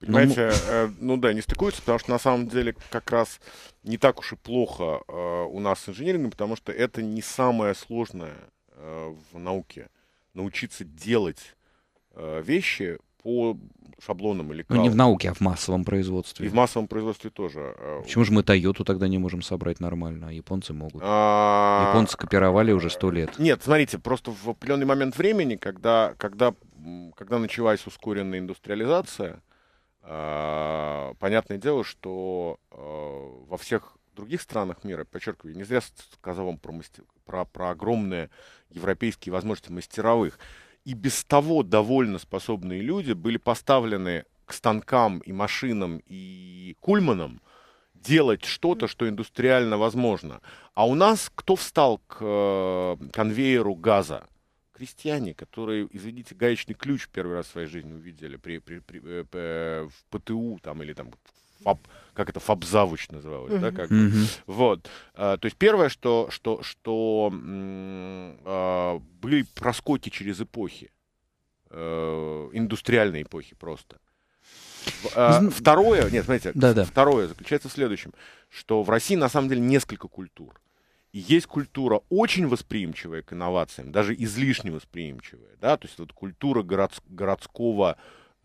Понимаете, ну, э, ну да, не стыкуется, потому что на самом деле как раз не так уж и плохо э, у нас с инженерингом, потому что это не самое сложное э, в науке. Научиться делать э, вещи по шаблонам или Ну, не в науке, а в массовом производстве. И в массовом производстве тоже. Почему а, же мы Тойоту тогда не можем собрать нормально, а японцы могут? А... Японцы копировали уже сто лет. Нет, смотрите, просто в определенный момент времени, когда, когда, когда началась ускоренная индустриализация, а, понятное дело, что а, во всех других странах мира, подчеркиваю, не зря сказал вам про, мастер, про, про огромные европейские возможности мастеровых, и без того довольно способные люди были поставлены к станкам и машинам и кульманам делать что-то, что индустриально возможно. А у нас кто встал к э, конвейеру газа? крестьяне, которые, извините, гаечный ключ первый раз в своей жизни увидели при, при, при, э, э в ПТУ там, или там, фаб, как это фабзавуч называлось, mm-hmm. да, как mm-hmm. вот. А, то есть первое, что что что а, были проскоки через эпохи, а, индустриальные эпохи просто. А, второе, нет, знаете? да, да. второе заключается в следующем, что в России на самом деле несколько культур. И есть культура очень восприимчивая к инновациям, даже излишне восприимчивая, да, то есть вот культура город, городского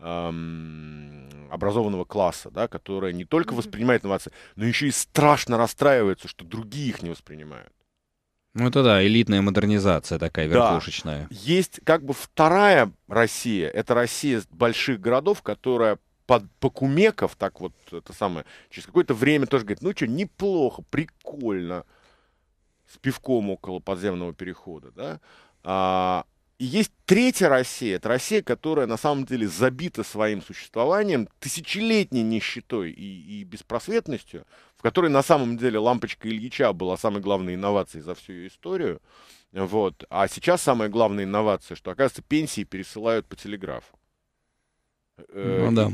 образованного класса, да, которая не только воспринимает инновации, но еще и страшно расстраивается, что другие их не воспринимают. Ну это да, элитная модернизация такая верхушечная. Да. Есть как бы вторая Россия, это Россия больших городов, которая под покумеков, так вот это самое, через какое-то время тоже говорит, ну что, неплохо, прикольно, с пивком около подземного перехода, да, а, и есть третья Россия, это Россия, которая на самом деле забита своим существованием, тысячелетней нищетой и, и беспросветностью, в которой на самом деле лампочка Ильича была самой главной инновацией за всю ее историю. Вот. А сейчас самая главная инновация, что, оказывается, пенсии пересылают по телеграфу. Э, ну да.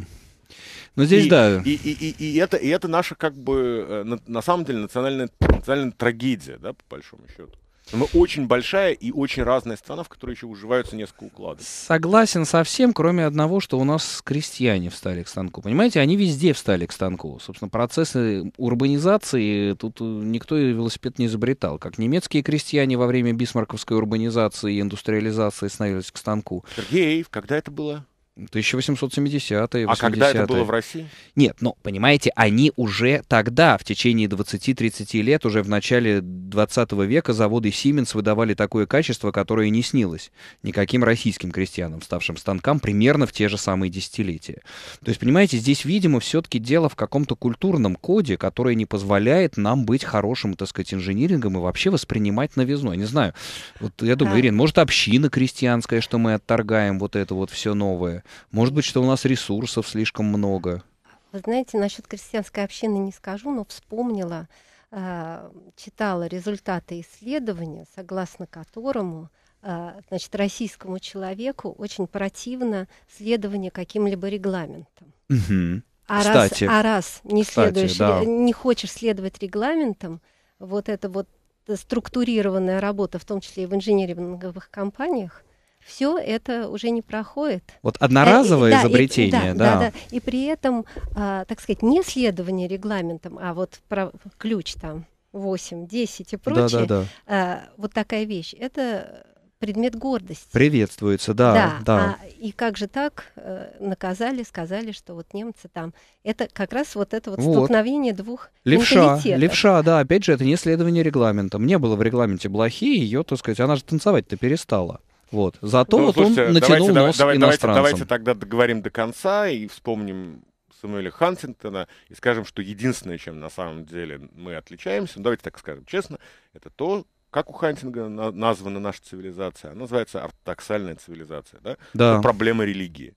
Но здесь и, да. И, и, и, и, это, и это наша, как бы, э, на, на самом деле, национальная, национальная трагедия, да, по большому счету. Мы ну, очень большая и очень разная страна, в которой еще уживаются несколько укладов. Согласен совсем, кроме одного, что у нас крестьяне встали к станку. Понимаете, они везде встали к станку. Собственно, процессы урбанизации тут э, никто велосипед не изобретал. Как немецкие крестьяне во время бисмарковской урбанизации и индустриализации становились к станку. Сергеев, когда это было? 1870-е, А когда это было в России? Нет, ну, понимаете, они уже тогда, в течение 20-30 лет, уже в начале 20 века заводы Siemens выдавали такое качество, которое не снилось никаким российским крестьянам, ставшим станкам примерно в те же самые десятилетия. То есть, понимаете, здесь, видимо, все-таки дело в каком-то культурном коде, который не позволяет нам быть хорошим, так сказать, инжинирингом и вообще воспринимать новизну. Я не знаю, вот я думаю, да. Ирина, может, община крестьянская, что мы отторгаем вот это вот все новое. Может быть, что у нас ресурсов слишком много. Вы знаете, насчет крестьянской общины не скажу, но вспомнила, э, читала результаты исследования, согласно которому э, значит, российскому человеку очень противно следование каким-либо регламентам. Угу. А, Кстати. раз, а раз не, Кстати, следуешь, да. не хочешь следовать регламентам, вот это вот структурированная работа, в том числе и в инженеринговых компаниях, все это уже не проходит. Вот э, одноразовое да, изобретение, и, да, да. да. да. И при этом, а, так сказать, не следование регламентам, а вот про, ключ там 8, 10 и прочее, да, да, да. А, вот такая вещь, это предмет гордости. Приветствуется, да. Да, да. А, и как же так э, наказали, сказали, что вот немцы там. Это как раз вот это вот, вот. столкновение двух левша, Левша, да, опять же, это не следование регламентам. Не было в регламенте блохи, ее, так сказать, она же танцевать-то перестала. Вот. Зато ну, вот слушайте, он натянул давайте, нос давай, иностранцам. Давайте, давайте тогда договорим до конца и вспомним Самуэля Хантингтона и скажем, что единственное, чем на самом деле мы отличаемся, ну, давайте так скажем честно, это то, как у Хантинга названа наша цивилизация. Она называется ортодоксальная цивилизация. Да? Да. проблема религии.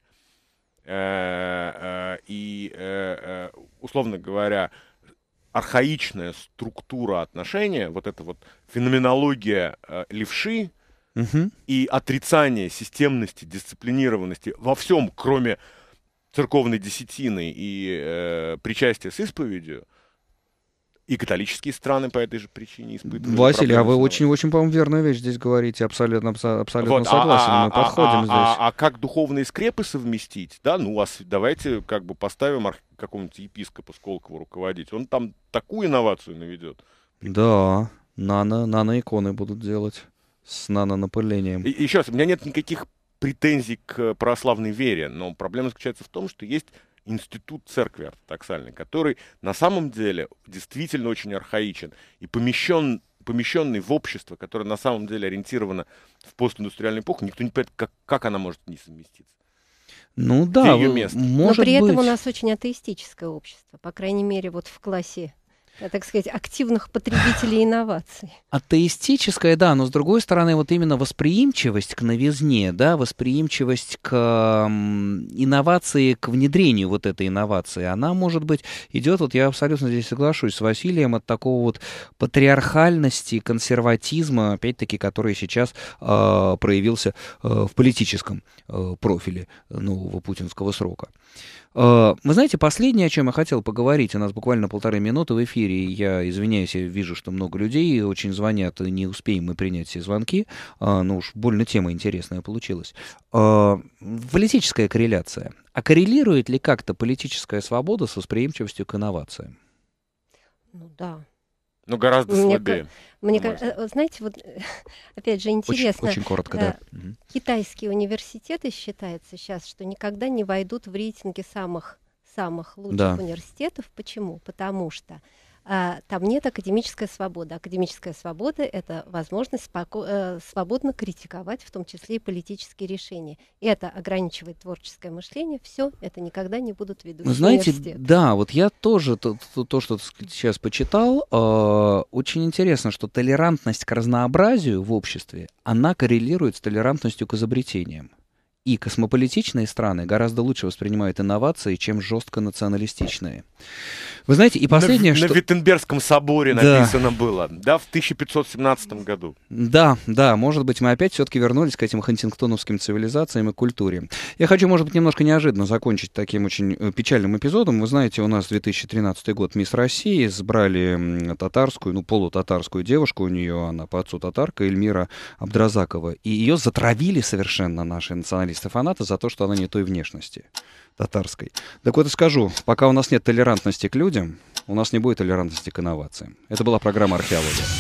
Э, э, и, э, условно говоря, архаичная структура отношения, вот эта вот феноменология левши, угу. и отрицание системности, дисциплинированности во всем, кроме церковной десятины и э, причастия с исповедью, и католические страны по этой же причине испытывают. Василий, а вы очень-очень, по-моему, верную вещь здесь говорите, абсолютно, абсолютно вот, а, согласен, а, мы а, подходим а, а здесь. А, а, а как духовные скрепы совместить, да, ну, а давайте как бы поставим арх... какому-нибудь епископа Сколково руководить, он там такую инновацию наведет. Да, нано, нано-иконы будут делать с нанонапылением. И, еще раз, у меня нет никаких претензий к православной вере, но проблема заключается в том, что есть институт церкви ортодоксальной, который на самом деле действительно очень архаичен и помещен помещенный в общество, которое на самом деле ориентировано в постиндустриальную эпоху, никто не понимает, как, как она может не совместиться. Ну да, ее место. может Но при быть. этом у нас очень атеистическое общество. По крайней мере, вот в классе Э, так сказать, активных потребителей инноваций. Атеистическая, да, но с другой стороны, вот именно восприимчивость к новизне, да, восприимчивость к инновации, к внедрению вот этой инновации, она, может быть, идет, вот я абсолютно здесь соглашусь с Василием, от такого вот патриархальности, консерватизма, опять-таки, который сейчас э, проявился э, в политическом э, профиле э, нового путинского срока. Э, вы знаете, последнее, о чем я хотел поговорить, у нас буквально полторы минуты в эфире, эфире. Я извиняюсь, я вижу, что много людей очень звонят, и не успеем мы принять все звонки. А, ну уж больно тема интересная получилась. А, политическая корреляция. А коррелирует ли как-то политическая свобода с восприимчивостью к инновациям? Ну да, ну, гораздо мне слабее. Как, мне как, э, знаете, вот опять же интересно. Очень, очень коротко, э, да. да. Китайские университеты считается сейчас, что никогда не войдут в рейтинги самых самых лучших да. университетов. Почему? Потому что а, там нет академической свободы. Академическая свобода – это возможность э, свободно критиковать, в том числе и политические решения. И это ограничивает творческое мышление. Все, это никогда не будут ведущие Знаете, да, вот я тоже то, то, то что сейчас почитал, э, очень интересно, что толерантность к разнообразию в обществе, она коррелирует с толерантностью к изобретениям. И космополитичные страны гораздо лучше воспринимают инновации, чем жестко националистичные. Вы знаете, и последнее, на, что... На Виттенбергском соборе да. написано было, да, в 1517 году. Да, да, может быть, мы опять все-таки вернулись к этим хантингтоновским цивилизациям и культуре. Я хочу, может быть, немножко неожиданно закончить таким очень э, печальным эпизодом. Вы знаете, у нас 2013 год Мисс России, сбрали татарскую, ну, полутатарскую девушку, у нее она по отцу татарка, Эльмира Абдразакова, и ее затравили совершенно наши националисты Стефаната за то, что она не той внешности татарской. Так вот и скажу, пока у нас нет толерантности к людям, у нас не будет толерантности к инновациям. Это была программа «Археология».